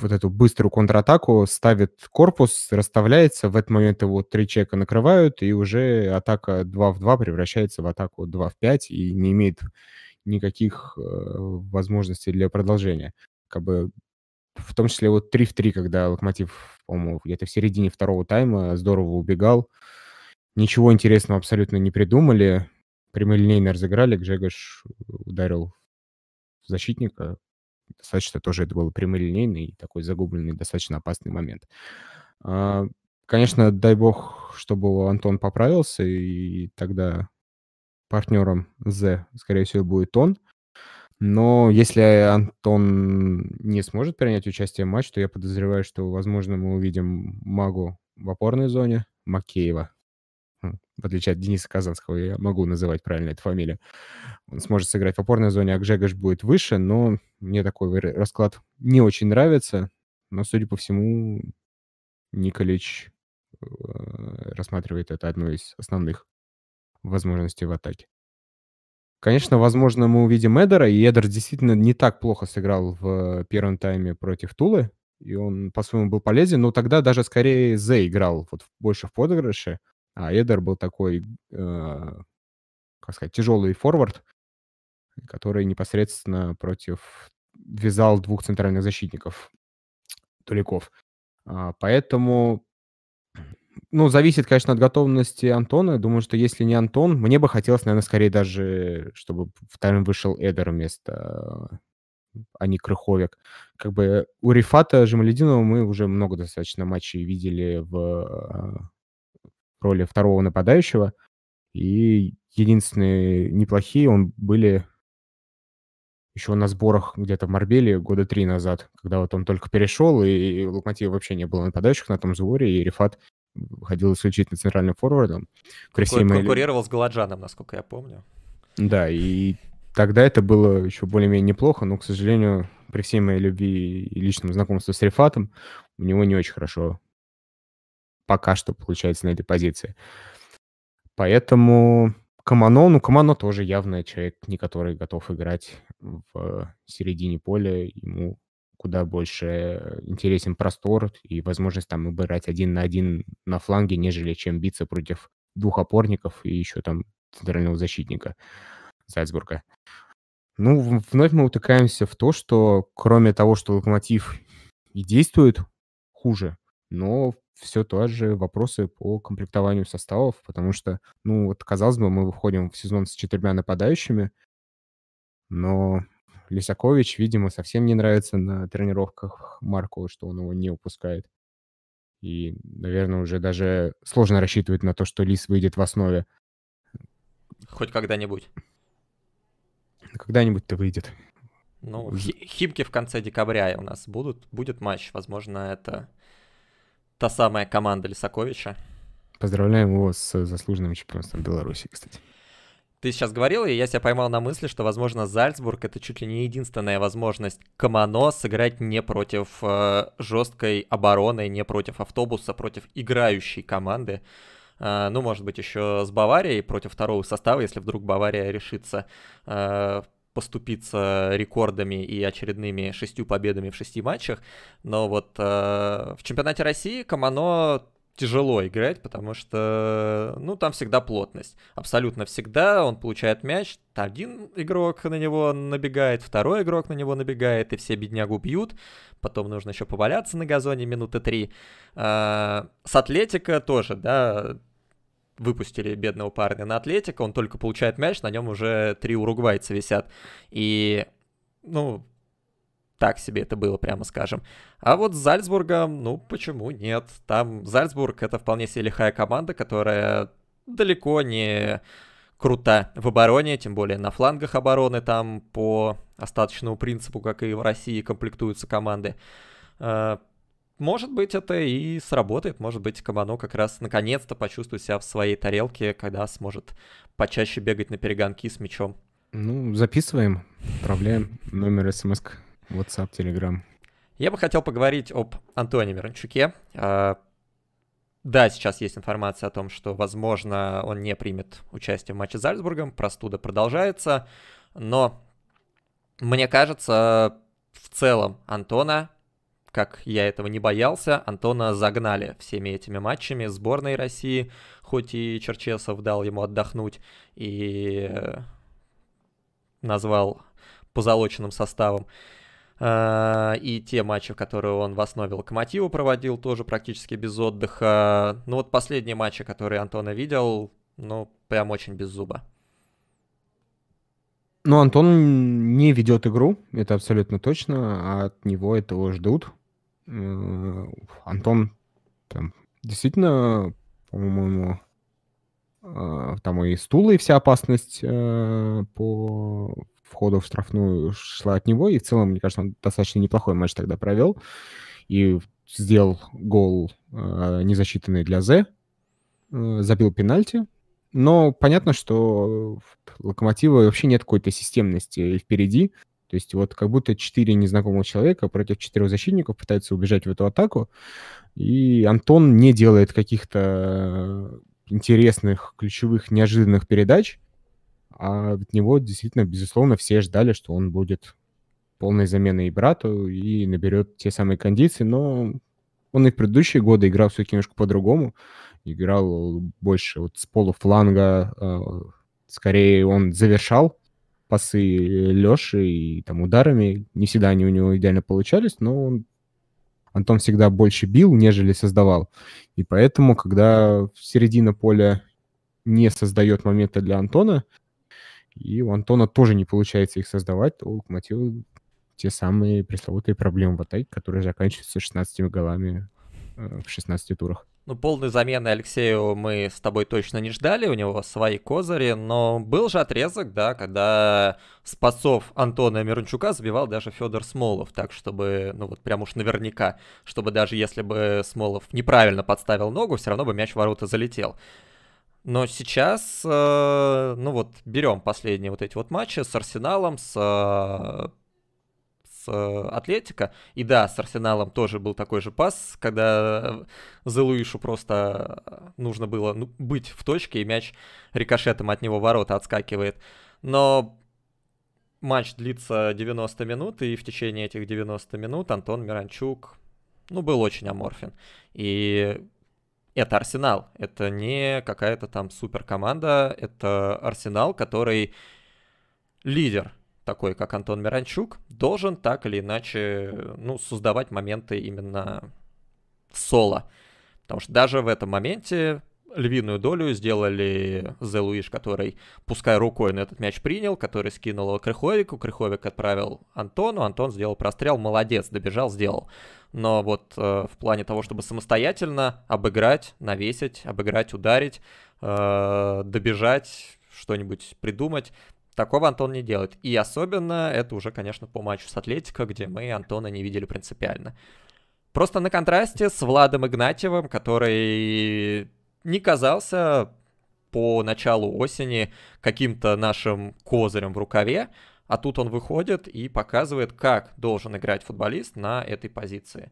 Speaker 1: вот эту быструю контратаку, ставит корпус, расставляется, в этот момент его три чека накрывают, и уже атака 2 в 2 превращается в атаку 2 в 5, и не имеет никаких э, возможностей для продолжения. Как бы в том числе вот 3 в 3, когда Локомотив, по-моему, где-то в середине второго тайма здорово убегал. Ничего интересного абсолютно не придумали. Прямолинейно разыграли, Джегаш ударил защитника. Достаточно тоже это был прямолинейный и такой загубленный, достаточно опасный момент. А, конечно, дай бог, чтобы Антон поправился, и тогда партнером The, скорее всего, будет он. Но если Антон не сможет принять участие в матче, то я подозреваю, что, возможно, мы увидим Магу в опорной зоне, Макеева. Хм, в отличие от Дениса Казанского, я могу называть правильно эту фамилию. Он сможет сыграть в опорной зоне, а Гжегош будет выше, но мне такой расклад не очень нравится. Но, судя по всему, Николич э, рассматривает это одной из основных возможностей в атаке. Конечно, возможно, мы увидим Эдера, и Эдер действительно не так плохо сыграл в э, первом тайме против Тулы, и он по-своему был полезен, но тогда даже скорее Зе играл вот больше в подыгрыше, а Эдер был такой, э, как сказать, тяжелый форвард, который непосредственно против вязал двух центральных защитников Туликов. А, поэтому ну, зависит, конечно, от готовности Антона. Думаю, что если не Антон, мне бы хотелось, наверное, скорее даже, чтобы в тайм вышел Эдер вместо а не Крыховик. Как бы у Рифата Жемалединова мы уже много достаточно матчей видели а, в роли второго нападающего. И единственные неплохие он были еще на сборах где-то в Марбеле года три назад, когда вот он только перешел, и, и Локомотива вообще не было нападающих на том сборе, и Рифат ходил исключительно центральным форвардом. красивый конкурировал
Speaker 2: моей... с Галаджаном, насколько я помню.
Speaker 1: Да, и тогда это было еще более-менее неплохо, но, к сожалению, при всей моей любви и личном знакомстве с Рифатом, у него не очень хорошо пока что получается на этой позиции. Поэтому Камано, ну, Камано тоже явно человек, не который готов играть в середине поля, ему куда больше интересен простор и возможность там выбирать один на один на фланге, нежели чем биться против двух опорников и еще там центрального защитника Зальцбурга. Ну, вновь мы утыкаемся в то, что кроме того, что Локомотив и действует хуже, но все то же вопросы по комплектованию составов, потому что, ну, вот казалось бы, мы выходим в сезон с четырьмя нападающими, но Лисакович, видимо, совсем не нравится на тренировках Марку, что он его не упускает. И, наверное, уже даже сложно рассчитывать на то, что Лис выйдет в основе.
Speaker 2: Хоть когда-нибудь.
Speaker 1: Когда-нибудь-то выйдет. Ну, в
Speaker 2: Химке в конце декабря у нас будут, будет матч. Возможно, это та самая команда Лисаковича.
Speaker 1: Поздравляем его с заслуженным чемпионством Беларуси, кстати.
Speaker 2: Ты сейчас говорил, и я себя поймал на мысли, что, возможно, Зальцбург это чуть ли не единственная возможность Камано сыграть не против э, жесткой обороны, не против автобуса, против играющей команды. Э, ну, может быть, еще с Баварией против второго состава, если вдруг Бавария решится э, поступиться рекордами и очередными шестью победами в шести матчах. Но вот э, в чемпионате России Камано тяжело играть, потому что, ну, там всегда плотность. Абсолютно всегда он получает мяч, один игрок на него набегает, второй игрок на него набегает, и все беднягу бьют. Потом нужно еще поваляться на газоне минуты три. А, с Атлетика тоже, да, выпустили бедного парня на Атлетика, он только получает мяч, на нем уже три уругвайца висят. И, ну, так себе это было, прямо скажем. А вот с Зальцбургом, ну, почему нет? Там Зальцбург — это вполне себе лихая команда, которая далеко не крута в обороне, тем более на флангах обороны там по остаточному принципу, как и в России, комплектуются команды. А, может быть, это и сработает, может быть, Камано как раз наконец-то почувствует себя в своей тарелке, когда сможет почаще бегать на перегонки с мячом.
Speaker 1: Ну, записываем, отправляем номер смс WhatsApp, Telegram.
Speaker 2: Я бы хотел поговорить об Антоне Мирончуке. А, да, сейчас есть информация о том, что, возможно, он не примет участие в матче с Зальцбургом, простуда продолжается, но мне кажется, в целом Антона, как я этого не боялся, Антона загнали всеми этими матчами сборной России, хоть и Черчесов дал ему отдохнуть и э, назвал позолоченным составом. Э, и те матчи, в которые он в основе Локомотива проводил, тоже практически без отдыха. Ну вот последние матчи, которые Антона видел, ну прям очень без зуба.
Speaker 1: Ну, Антон не ведет игру, это абсолютно точно, а от него этого ждут. Э, Антон там, действительно, по-моему, э, там и стулы, и вся опасность по входа в штрафную шла от него. И в целом, мне кажется, он достаточно неплохой матч тогда провел. И сделал гол э, незасчитанный для З э, забил пенальти. Но понятно, что в Локомотива вообще нет какой-то системности впереди. То есть вот как будто четыре незнакомых человека против четырех защитников пытаются убежать в эту атаку. И Антон не делает каких-то интересных, ключевых, неожиданных передач. А от него действительно, безусловно, все ждали, что он будет полной заменой и брату, и наберет те самые кондиции, но он и в предыдущие годы играл все-таки немножко по-другому. Играл больше вот с полуфланга, э, скорее он завершал пасы Леши и там ударами. Не всегда они у него идеально получались, но он Антон всегда больше бил, нежели создавал. И поэтому, когда середина поля не создает момента для Антона, и у Антона тоже не получается их создавать, то у Локомотива те самые пресловутые проблемы в атаке, которые заканчиваются 16 голами э, в 16 турах.
Speaker 2: Ну, полной замены Алексею мы с тобой точно не ждали, у него свои козыри, но был же отрезок, да, когда спасов Антона Мирончука забивал даже Федор Смолов, так чтобы, ну вот прям уж наверняка, чтобы даже если бы Смолов неправильно подставил ногу, все равно бы мяч в ворота залетел. Но сейчас, э, ну вот, берем последние вот эти вот матчи с Арсеналом, с, э, с э, Атлетика. И да, с Арсеналом тоже был такой же пас, когда за Луишу просто нужно было ну, быть в точке, и мяч рикошетом от него ворота отскакивает. Но матч длится 90 минут, и в течение этих 90 минут Антон Миранчук, ну, был очень аморфен. И это Арсенал, это не какая-то там супер команда, это Арсенал, который лидер, такой как Антон Миранчук, должен так или иначе ну, создавать моменты именно соло. Потому что даже в этом моменте львиную долю сделали Зе Луиш, который, пускай рукой, на этот мяч принял, который скинул его Крыховику, Крыховик отправил Антону, Антон сделал прострел, молодец, добежал, сделал но вот э, в плане того, чтобы самостоятельно обыграть, навесить, обыграть, ударить, э, добежать, что-нибудь придумать, такого Антон не делает. И особенно это уже, конечно, по матчу с Атлетико, где мы Антона не видели принципиально. Просто на контрасте с Владом Игнатьевым, который не казался по началу осени каким-то нашим козырем в рукаве, а тут он выходит и показывает, как должен играть футболист на этой позиции.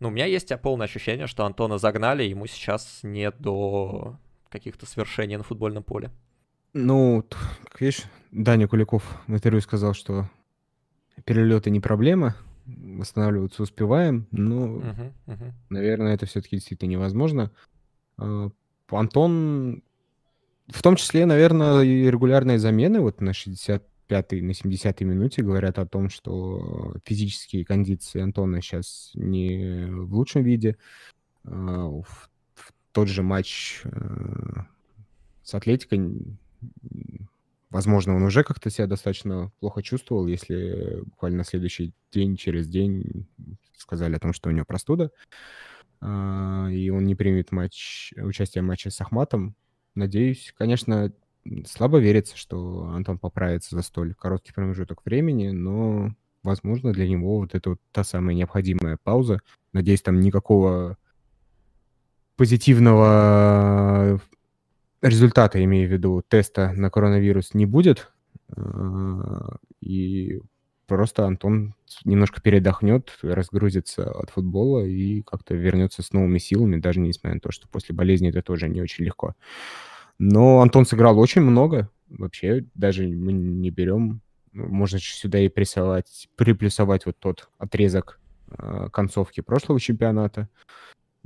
Speaker 2: Но ну, у меня есть полное ощущение, что Антона загнали, ему сейчас не до каких-то свершений на футбольном поле.
Speaker 1: Ну, как видишь, Даня Куликов в интервью сказал, что перелеты не проблема, восстанавливаться успеваем, но, uh-huh, uh-huh. наверное, это все-таки действительно невозможно. А, Антон, в том числе, наверное, и регулярные замены вот на 60 пятой на 70-й минуте говорят о том, что физические кондиции Антона сейчас не в лучшем виде. А, в, в тот же матч э, с Атлетикой, возможно, он уже как-то себя достаточно плохо чувствовал, если буквально на следующий день, через день сказали о том, что у него простуда, а, и он не примет матч, участие в матче с Ахматом. Надеюсь, конечно, слабо верится, что Антон поправится за столь короткий промежуток времени, но, возможно, для него вот это вот та самая необходимая пауза. Надеюсь, там никакого позитивного результата, имею в виду, теста на коронавирус не будет. А, и просто Антон немножко передохнет, разгрузится от футбола и как-то вернется с новыми силами, даже несмотря на то, что после болезни это тоже не очень легко. Но Антон сыграл очень много. Вообще даже мы не берем. Ну, можно сюда и присылать, приплюсовать вот тот отрезок а, концовки прошлого чемпионата.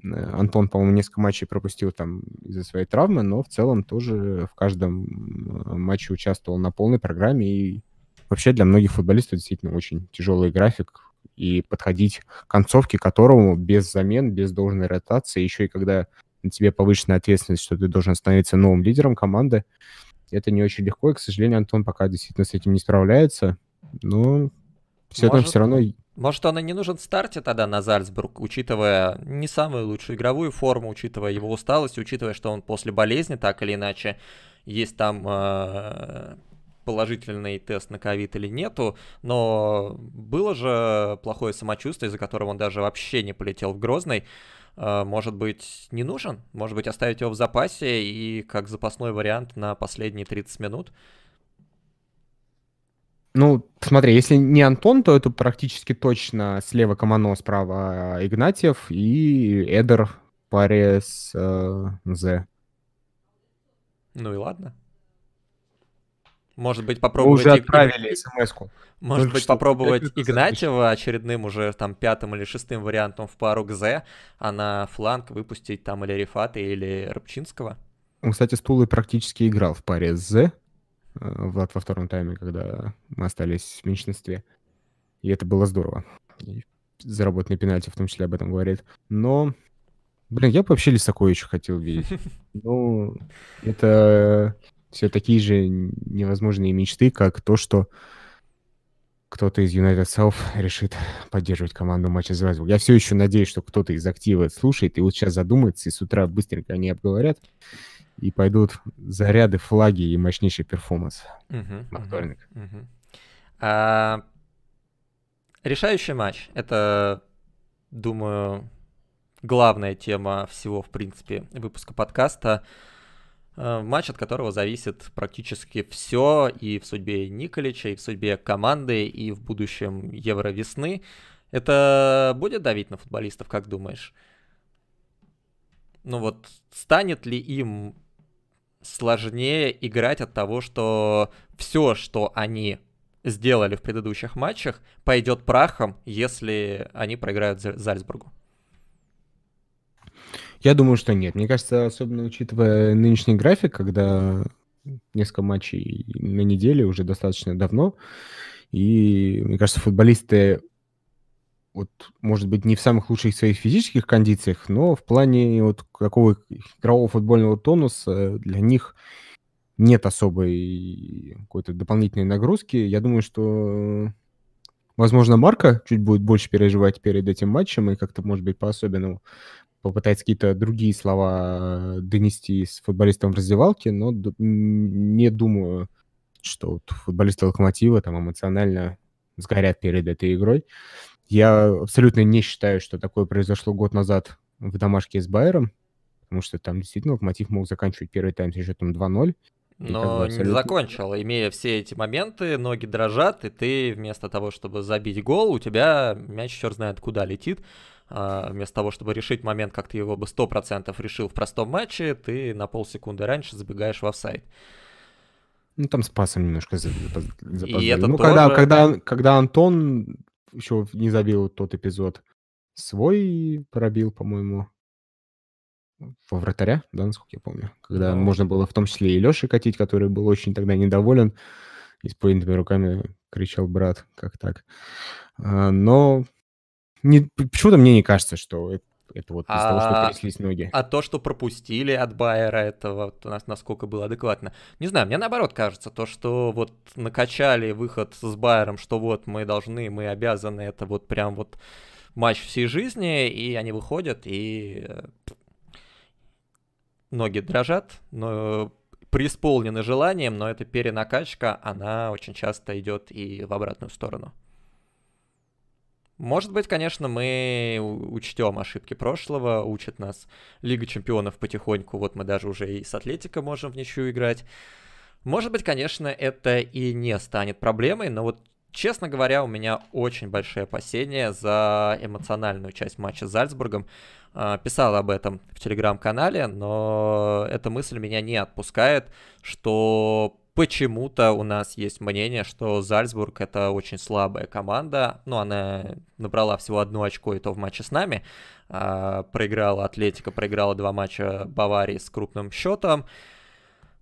Speaker 1: Э, Антон, по-моему, несколько матчей пропустил там из-за своей травмы, но в целом тоже в каждом а, матче участвовал на полной программе. И вообще для многих футболистов действительно очень тяжелый график. И подходить к концовке которому без замен, без должной ротации, еще и когда на тебе повышенная ответственность, что ты должен становиться новым лидером команды. Это не очень легко, и, к сожалению, Антон пока действительно с этим не справляется. Но все может, там все равно...
Speaker 2: Может, он и не нужен в старте тогда на Зальцбург, учитывая не самую лучшую игровую форму, учитывая его усталость, учитывая, что он после болезни, так или иначе, есть там э, положительный тест на ковид или нету, но было же плохое самочувствие, из-за которого он даже вообще не полетел в Грозный. Э, может быть, не нужен? Может быть, оставить его в запасе и как запасной вариант на последние 30 минут?
Speaker 1: Ну, смотри, если не Антон, то это практически точно слева Камано, справа э, Игнатьев и Эдер в паре с э, Зе.
Speaker 2: Ну и ладно. Может быть, попробовать... Вы уже отправили смс-ку. Ну Может Только быть, что... попробовать Игнатьева очередным уже там пятым или шестым вариантом в пару к З, а на фланг выпустить там или Рифата, или Рыбчинского?
Speaker 1: Он, кстати, с Тулой практически играл в паре с З э, Влад во втором тайме, когда мы остались в меньшинстве. И это было здорово. И заработанные пенальти в том числе об этом говорит. Но, блин, я бы вообще Лисаковича хотел видеть. <laughs> Ну, это все такие же невозможные мечты, как то, что кто-то из United South <laughs> решит поддерживать команду матча за Вальсбург. Я все еще надеюсь, что кто-то из актива слушает и вот сейчас задумается, и с утра быстренько они обговорят, и пойдут заряды, флаги и мощнейший перформанс
Speaker 2: угу, во вторник. Угу, угу. А, решающий матч — это, думаю, главная тема всего, в принципе, выпуска подкаста — Э, матч, от которого зависит практически все и в судьбе Николича, и в судьбе команды, и в будущем Евровесны. Это будет давить на футболистов, как думаешь? Ну вот, станет ли им сложнее играть от того, что все, что они сделали в предыдущих матчах, пойдет прахом, если они проиграют Зальцбургу?
Speaker 1: Я думаю, что нет. Мне кажется, особенно учитывая нынешний график, когда несколько матчей на неделе уже достаточно давно, и, мне кажется, футболисты вот, может быть, не в самых лучших своих физических кондициях, но в плане вот какого игрового футбольного тонуса для них нет особой какой-то дополнительной нагрузки. Я думаю, что, возможно, Марка чуть будет больше переживать перед этим матчем и как-то, может быть, по-особенному попытается какие-то другие слова э, донести с футболистом в раздевалке, но не думаю, что вот футболисты Локомотива там эмоционально сгорят перед этой игрой. Я абсолютно не считаю, что такое произошло год назад в домашке с Байером, потому что там действительно Локомотив мог заканчивать первый тайм с счетом
Speaker 2: но не закончил, имея все эти моменты, ноги дрожат, и ты вместо того, чтобы забить гол, у тебя мяч черт знает куда летит. А вместо того, чтобы решить момент, как ты его бы 100% решил в простом матче, ты на полсекунды раньше забегаешь в офсайд.
Speaker 1: Ну, там с пасом немножко запоздали. И это ну, тоже... когда, когда, когда Антон еще не забил тот эпизод, свой пробил, по-моему во вратаря, да, насколько я помню, когда да. можно было в том числе и Леши катить, который был очень тогда недоволен, и с поднятыми руками кричал брат, как так. А, но не, почему-то мне не кажется, что это, это вот из-за того, что а, тряслись ноги.
Speaker 2: А то, что пропустили от Байера, это вот у нас насколько было адекватно. Не знаю, мне наоборот кажется, то, что вот накачали выход с Байером, что вот мы должны, мы обязаны, это вот прям вот матч всей жизни, и они выходят, и э, ноги дрожат, но преисполнены желанием, но эта перенакачка, она очень часто идет и в обратную сторону. Может быть, конечно, мы учтем ошибки прошлого, учит нас Лига Чемпионов потихоньку, вот мы даже уже и с Атлетика можем в ничью играть. Может быть, конечно, это и не станет проблемой, но вот Честно говоря, у меня очень большие опасения за эмоциональную часть матча с Зальцбургом. А, писал об этом в телеграм-канале, но эта мысль меня не отпускает, что почему-то у нас есть мнение, что Зальцбург это очень слабая команда. Ну, она набрала всего одно очко и то в матче с нами. А, проиграла Атлетика, проиграла два матча Баварии с крупным счетом.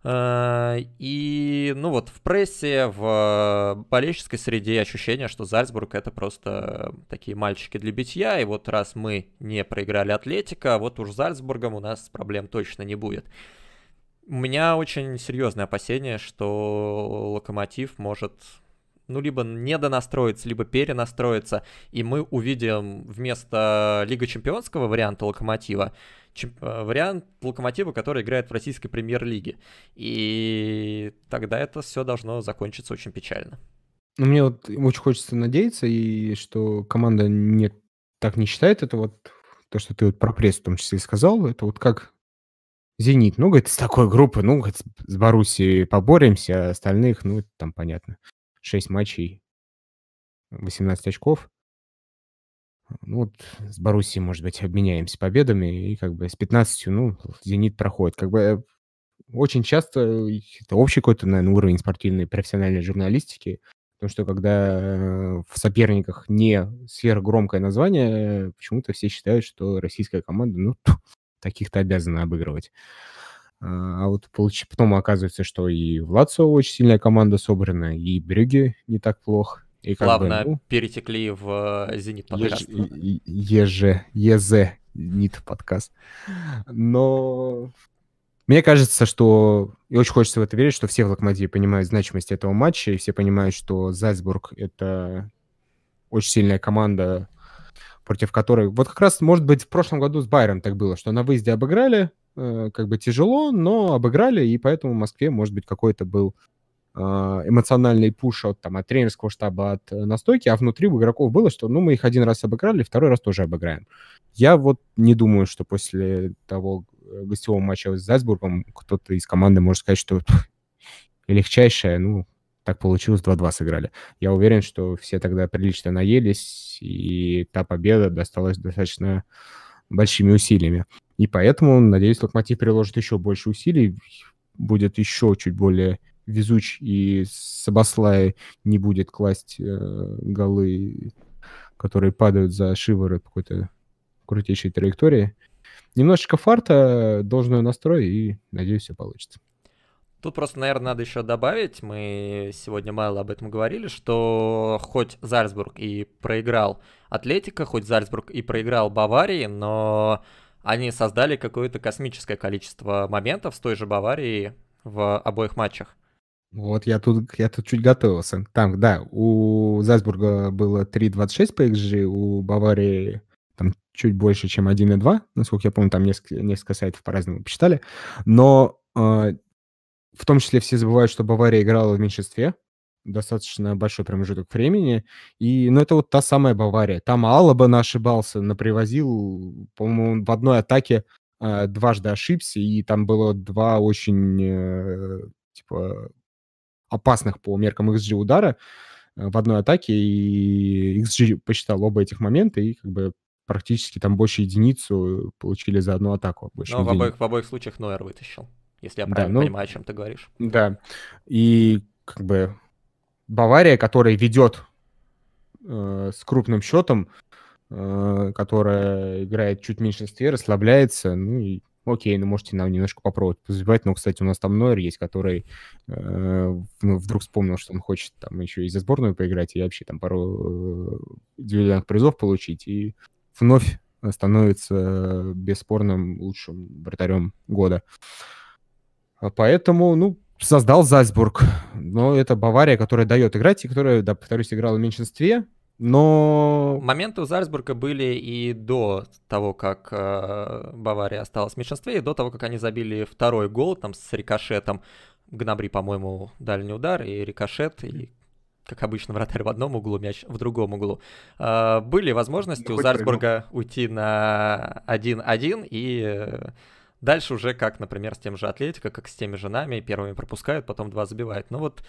Speaker 2: Э, и, ну вот, в прессе, в болельческой среде ощущение, что Зальцбург это просто такие мальчики для битья, и вот раз мы не проиграли Атлетика, вот уж с Зальцбургом у нас проблем точно не будет. У меня очень серьезное опасение, что Локомотив может ну, либо недонастроится, либо перенастроится, и мы увидим вместо Лига Чемпионского варианта Локомотива чем, э, вариант Локомотива, который играет в российской премьер-лиге. И тогда это все должно закончиться очень печально.
Speaker 1: Ну, мне вот очень хочется надеяться, и что команда не, так не считает это вот то, что ты вот про пресс в том числе сказал, это вот как «Зенит». Ну, говорит, с такой группы, ну, с Боруссией поборемся, а остальных, ну, там понятно. 6 матчей, 18 очков. Ну вот с Боруссией, может быть, обменяемся победами, и как бы с 15, ну, «Зенит» проходит. Как бы э, очень часто это общий какой-то, наверное, уровень спортивной профессиональной журналистики, потому что когда э, в соперниках не сверхгромкое название, э, почему-то все считают, что российская команда, ну, <laughs> таких-то обязана обыгрывать. А, а вот получ... потом оказывается, что и в очень сильная команда собрана, и Брюги не так плохо. И как Плавно бы, ну,
Speaker 2: перетекли в э, «Зенит» подкаст.
Speaker 1: Еже, Езе, Нит подкаст.
Speaker 2: Но
Speaker 1: мне кажется, что... И очень хочется в это верить, что все в «Локомотиве» понимают значимость этого матча, и все понимают, что «Зальцбург» — это очень сильная команда, против которой... Вот как раз, может быть, в прошлом году с Байером так было, что на выезде обыграли, Э, как бы тяжело, но обыграли, и поэтому в Москве, может быть, какой-то был а, эмоциональный пуш от, там, от тренерского штаба, от э, настойки, а внутри у игроков было, что ну, мы их один раз обыграли, второй раз тоже обыграем. Я вот не думаю, что после того э, гостевого матча с Зальцбургом кто-то из команды может сказать, что <laughs> легчайшее, ну, так получилось, 2-2 сыграли. Я уверен, что все тогда прилично наелись, и та победа досталась достаточно большими усилиями. И поэтому, надеюсь, Локомотив приложит еще больше усилий, будет еще чуть более везуч, и Сабаслай не будет класть э, голы, которые падают за шиворот какой-то крутейшей траектории. Немножечко фарта, должную настрой, и, надеюсь, все получится.
Speaker 2: Тут просто, наверное, надо еще добавить, мы сегодня мало об этом говорили, что хоть Зальцбург и проиграл Атлетика, хоть Зальцбург и проиграл Баварии, но они создали какое-то космическое количество моментов с той же Баварии в обоих матчах.
Speaker 1: Вот я тут, я тут чуть готовился. Там, да, у Зальцбурга было 3.26 по XG, у Баварии там чуть больше, чем 1.2. Насколько я помню, там несколько, несколько сайтов по-разному посчитали. Но э, в том числе все забывают, что Бавария играла в меньшинстве, достаточно большой промежуток времени. И, ну, это вот та самая Бавария. Там Алаба ошибался, напривозил, по-моему, в одной атаке э, дважды ошибся, и там было два очень, э, типа, опасных по меркам XG удара э, в одной атаке, и XG посчитал оба этих момента, и как бы практически там больше единицу получили за одну атаку. Ну, в обоих,
Speaker 2: в обоих случаях Нойер вытащил, если я правильно да, ну, понимаю, о чем ты говоришь.
Speaker 1: Да, и как бы Бавария, которая ведет э, с крупным счетом, э, которая играет чуть меньшинстве, расслабляется, ну и окей, ну можете нам немножко попробовать позабивать. Но, кстати, у нас там Нойер есть, который э, ну, вдруг вспомнил, что он хочет там еще и за сборную поиграть, и вообще там пару э, дивидендных призов получить, и вновь становится бесспорным лучшим вратарем года. А поэтому, ну, создал Зальцбург. Но это Бавария, которая дает играть, и которая, да, повторюсь, играла в меньшинстве. Но...
Speaker 2: Моменты у Зальцбурга были и до того, как э, Бавария осталась в меньшинстве, и до того, как они забили второй гол там с рикошетом. Гнабри, по-моему, дальний удар, и рикошет, и как обычно, вратарь в одном углу, мяч в другом углу. Э, были возможности ну, у Зальцбурга прыгнул. уйти на 1-1 и Дальше уже как, например, с тем же Атлетико, как с теми женами нами, первыми пропускают, потом два забивают. Но ну вот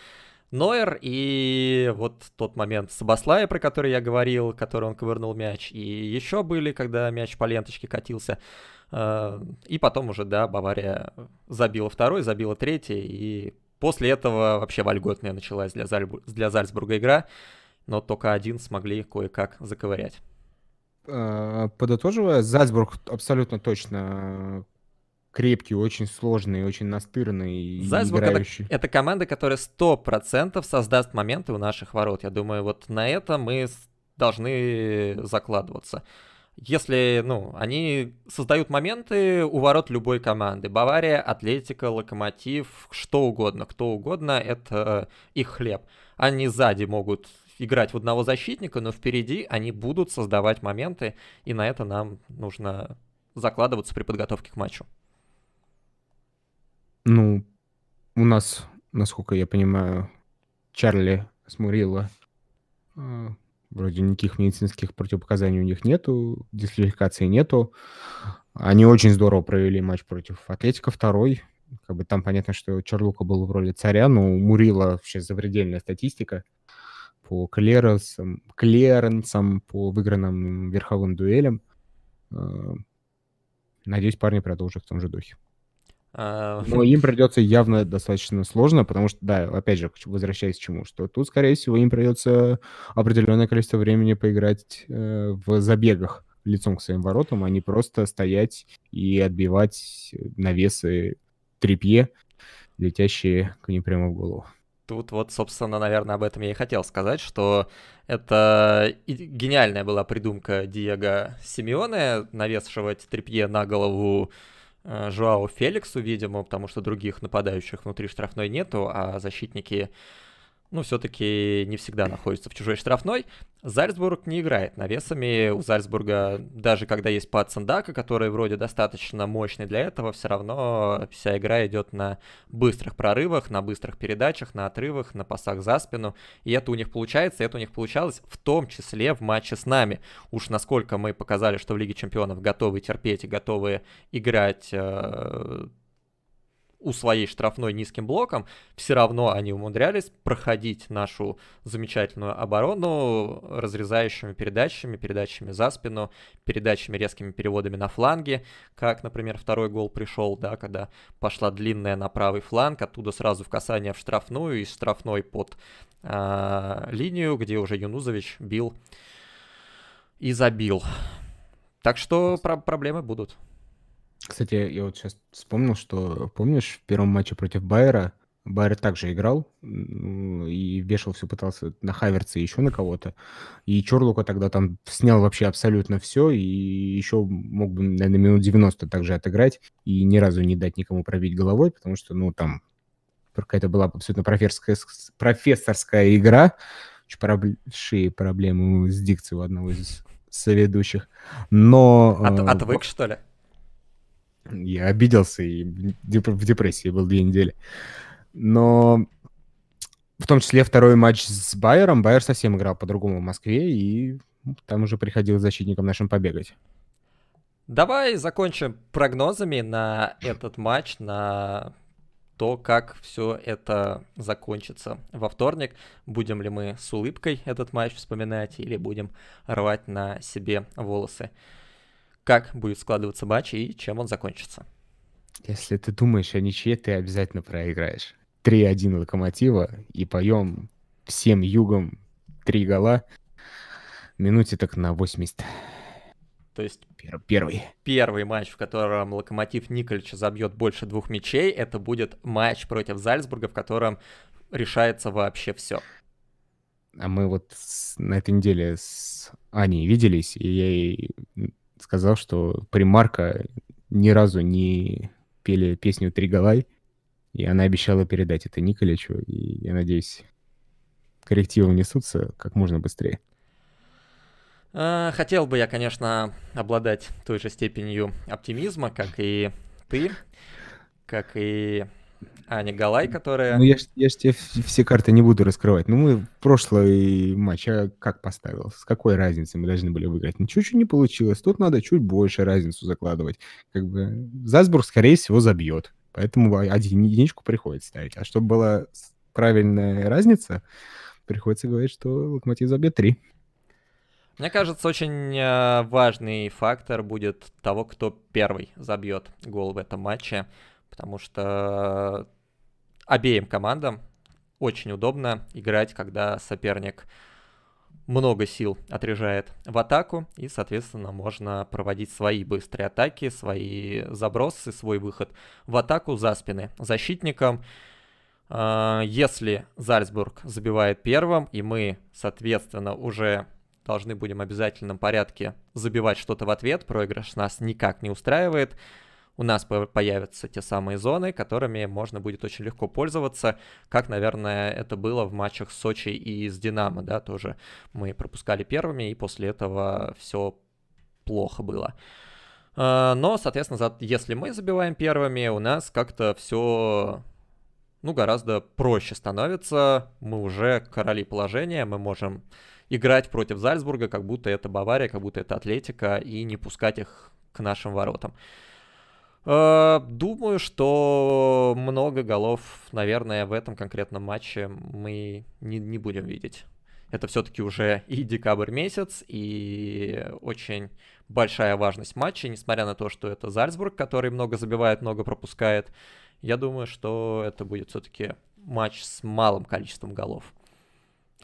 Speaker 2: Нойер и вот тот момент с Баслая, про который я говорил, который он ковырнул мяч, и еще были, когда мяч по ленточке катился. Э, и потом уже, да, Бавария забила второй, забила третий, и после этого вообще вольготная началась для, Заль... для Зальцбурга игра, но только один смогли кое-как заковырять.
Speaker 1: Э, подытоживая, Зальцбург абсолютно точно крепкий, очень сложный, очень настырный Зальцбург и играющий.
Speaker 2: Это, это команда, которая сто процентов создаст моменты у наших ворот. Я думаю, вот на это мы должны закладываться. Если, ну, они создают моменты у ворот любой команды. Бавария, Атлетика, Локомотив, что угодно, кто угодно, это э, их хлеб. Они сзади могут играть в одного защитника, но впереди они будут создавать моменты, и на это нам нужно закладываться при подготовке к матчу.
Speaker 1: Ну, у нас, насколько я понимаю, Чарли с э, вроде никаких медицинских противопоказаний у них нету, дисквалификации нету. Они очень здорово провели матч против Атлетика второй. Как бы там понятно, что Чарлука был в роли царя, но у Мурила вообще запредельная статистика по клеренсам, клеренсам по выигранным верховым дуэлям. Э, надеюсь, парни продолжат в том же духе. А, Но им придется явно достаточно сложно, потому что, да, опять же, возвращаясь к чему, что тут, скорее всего, им придется определенное количество времени поиграть э, в забегах лицом к своим воротам, а не просто стоять и отбивать навесы трепье, летящие к ним прямо в голову.
Speaker 2: Тут вот, собственно, наверное, об этом я и хотел сказать, что это гениальная была придумка Диего Симеоне, навесшего трепье на голову Э, Жуау Феликсу, видимо, потому что других нападающих внутри штрафной нету, а защитники ну, все-таки не всегда находится в чужой штрафной. Зальцбург не играет навесами. У Зальцбурга, даже когда есть пад Сандака, который вроде достаточно мощный для этого, все равно вся игра идет на быстрых прорывах, на быстрых передачах, на отрывах, на пасах за спину. И это у них получается, и это у них получалось в том числе в матче с нами. Уж насколько мы показали, что в Лиге Чемпионов готовы терпеть и готовы играть э, у своей штрафной низким блоком, все равно они умудрялись проходить нашу замечательную оборону разрезающими передачами, передачами за спину, передачами резкими переводами на фланге, как, например, второй гол пришел, да, когда пошла длинная на правый фланг, оттуда сразу в касание в штрафную и штрафной под э, линию, где уже Юнузович бил и забил. Так что про- проблемы будут.
Speaker 1: Кстати, я вот сейчас вспомнил, что помнишь в первом матче против Байера Байер также играл и вешал все, пытался на Хаверца и еще на кого-то. И Чорлука тогда там снял вообще абсолютно все и еще мог бы, наверное, минут 90 также отыграть и ни разу не дать никому пробить головой, потому что, ну, там какая-то была абсолютно профессорская, профессорская игра. Очень большие проблемы с дикцией у одного из соведущих. Но... От, а, отвык, что ли? Я обиделся и в депрессии был две недели. Но в том числе второй матч с Байером. Байер совсем играл по-другому в Москве, и там уже приходилось защитникам нашим побегать.
Speaker 2: Давай закончим прогнозами на этот матч, на то, как все это закончится во вторник. Будем ли мы с улыбкой этот матч вспоминать или будем рвать на себе волосы как будет складываться матч и чем он закончится.
Speaker 1: Если ты думаешь о ничье, ты обязательно проиграешь. 3-1 Локомотива и поем всем югом три гола. Минуте так на 80. То есть первый.
Speaker 2: первый матч, в котором Локомотив Николич забьет больше двух мячей, это будет матч против Зальцбурга, в котором решается вообще все.
Speaker 1: А мы вот с, на этой неделе с Аней виделись, и я ей сказал, что примарка ни разу не пели песню «Триголай», и она обещала передать это Николичу, и я надеюсь, коррективы внесутся как можно быстрее.
Speaker 2: А, хотел бы я, конечно, обладать той же степенью оптимизма, как и ты, как и а, не Николай, которая... Ну, я, ж,
Speaker 1: я ж тебе все карты не буду раскрывать. Ну, мы прошлый матч я а как поставил? С какой разницей мы должны были выиграть? Ну, чуть-чуть не получилось. Тут надо чуть больше разницу закладывать. Как бы Зальцбург, скорее всего, забьет. Поэтому а, один единичку приходится ставить. А чтобы была правильная разница, приходится говорить, что Локомотив забьет три.
Speaker 2: Мне кажется, очень э, важный фактор будет того, кто первый забьет гол в этом матче потому что обеим командам очень удобно играть, когда соперник много сил отрежает в атаку, и, соответственно, можно проводить свои быстрые атаки, свои забросы, свой выход в атаку за спины защитникам. А, если Зальцбург забивает первым, и мы, соответственно, уже должны будем в обязательном порядке забивать что-то в ответ, проигрыш нас никак не устраивает – у нас появятся те самые зоны, которыми можно будет очень легко пользоваться, как, наверное, это было в матчах с Сочи и с Динамо, да, тоже мы пропускали первыми, и после этого все плохо было. А, но, соответственно, если мы забиваем первыми, у нас как-то все ну, гораздо проще становится. Мы уже короли положения, мы можем играть против Зальцбурга, как будто это Бавария, как будто это Атлетика, и не пускать их к нашим воротам. Э, думаю, что много голов, наверное, в этом конкретном матче мы не, не будем видеть. Это все-таки уже и декабрь месяц, и очень большая важность матча, несмотря на то, что это Зальцбург, который много забивает, много пропускает. Я думаю, что это будет все-таки матч с малым количеством голов.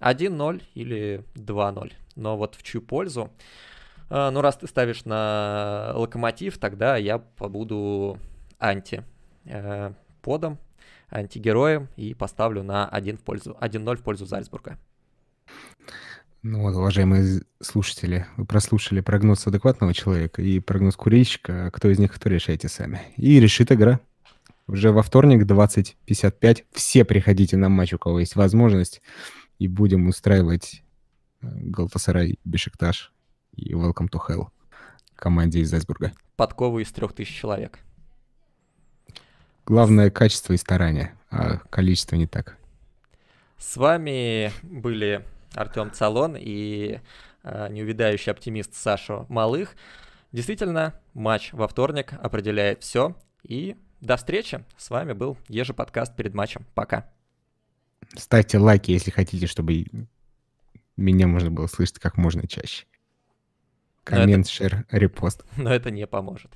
Speaker 2: 1-0 или 2-0. Но вот в чью пользу? А, ну раз ты ставишь на локомотив, тогда я побуду анти э, подом, антигероем и поставлю на 1 в пользу, 1-0 в пользу Зальцбурга.
Speaker 1: Ну вот, уважаемые слушатели, вы прослушали прогноз адекватного человека и прогноз курильщика. Кто из них, кто решаете сами. И решит игра. Уже во вторник 20.55. Все приходите на матч, у кого есть возможность. И будем устраивать э, Галтасарай Бешикташ и Welcome to Hell команде из Айсбурга.
Speaker 2: Подковы из трех тысяч человек.
Speaker 1: Главное качество и старание, а количество не так.
Speaker 2: С вами были Артем Цалон и э, неувидающий оптимист Саша Малых. Действительно, матч во вторник определяет все. И до встречи. С вами был ежеподкаст перед матчем. Пока.
Speaker 1: Ставьте лайки, если хотите, чтобы меня можно было слышать как можно чаще. Коммент, это... шер, репост.
Speaker 2: <laughs> Но это не поможет.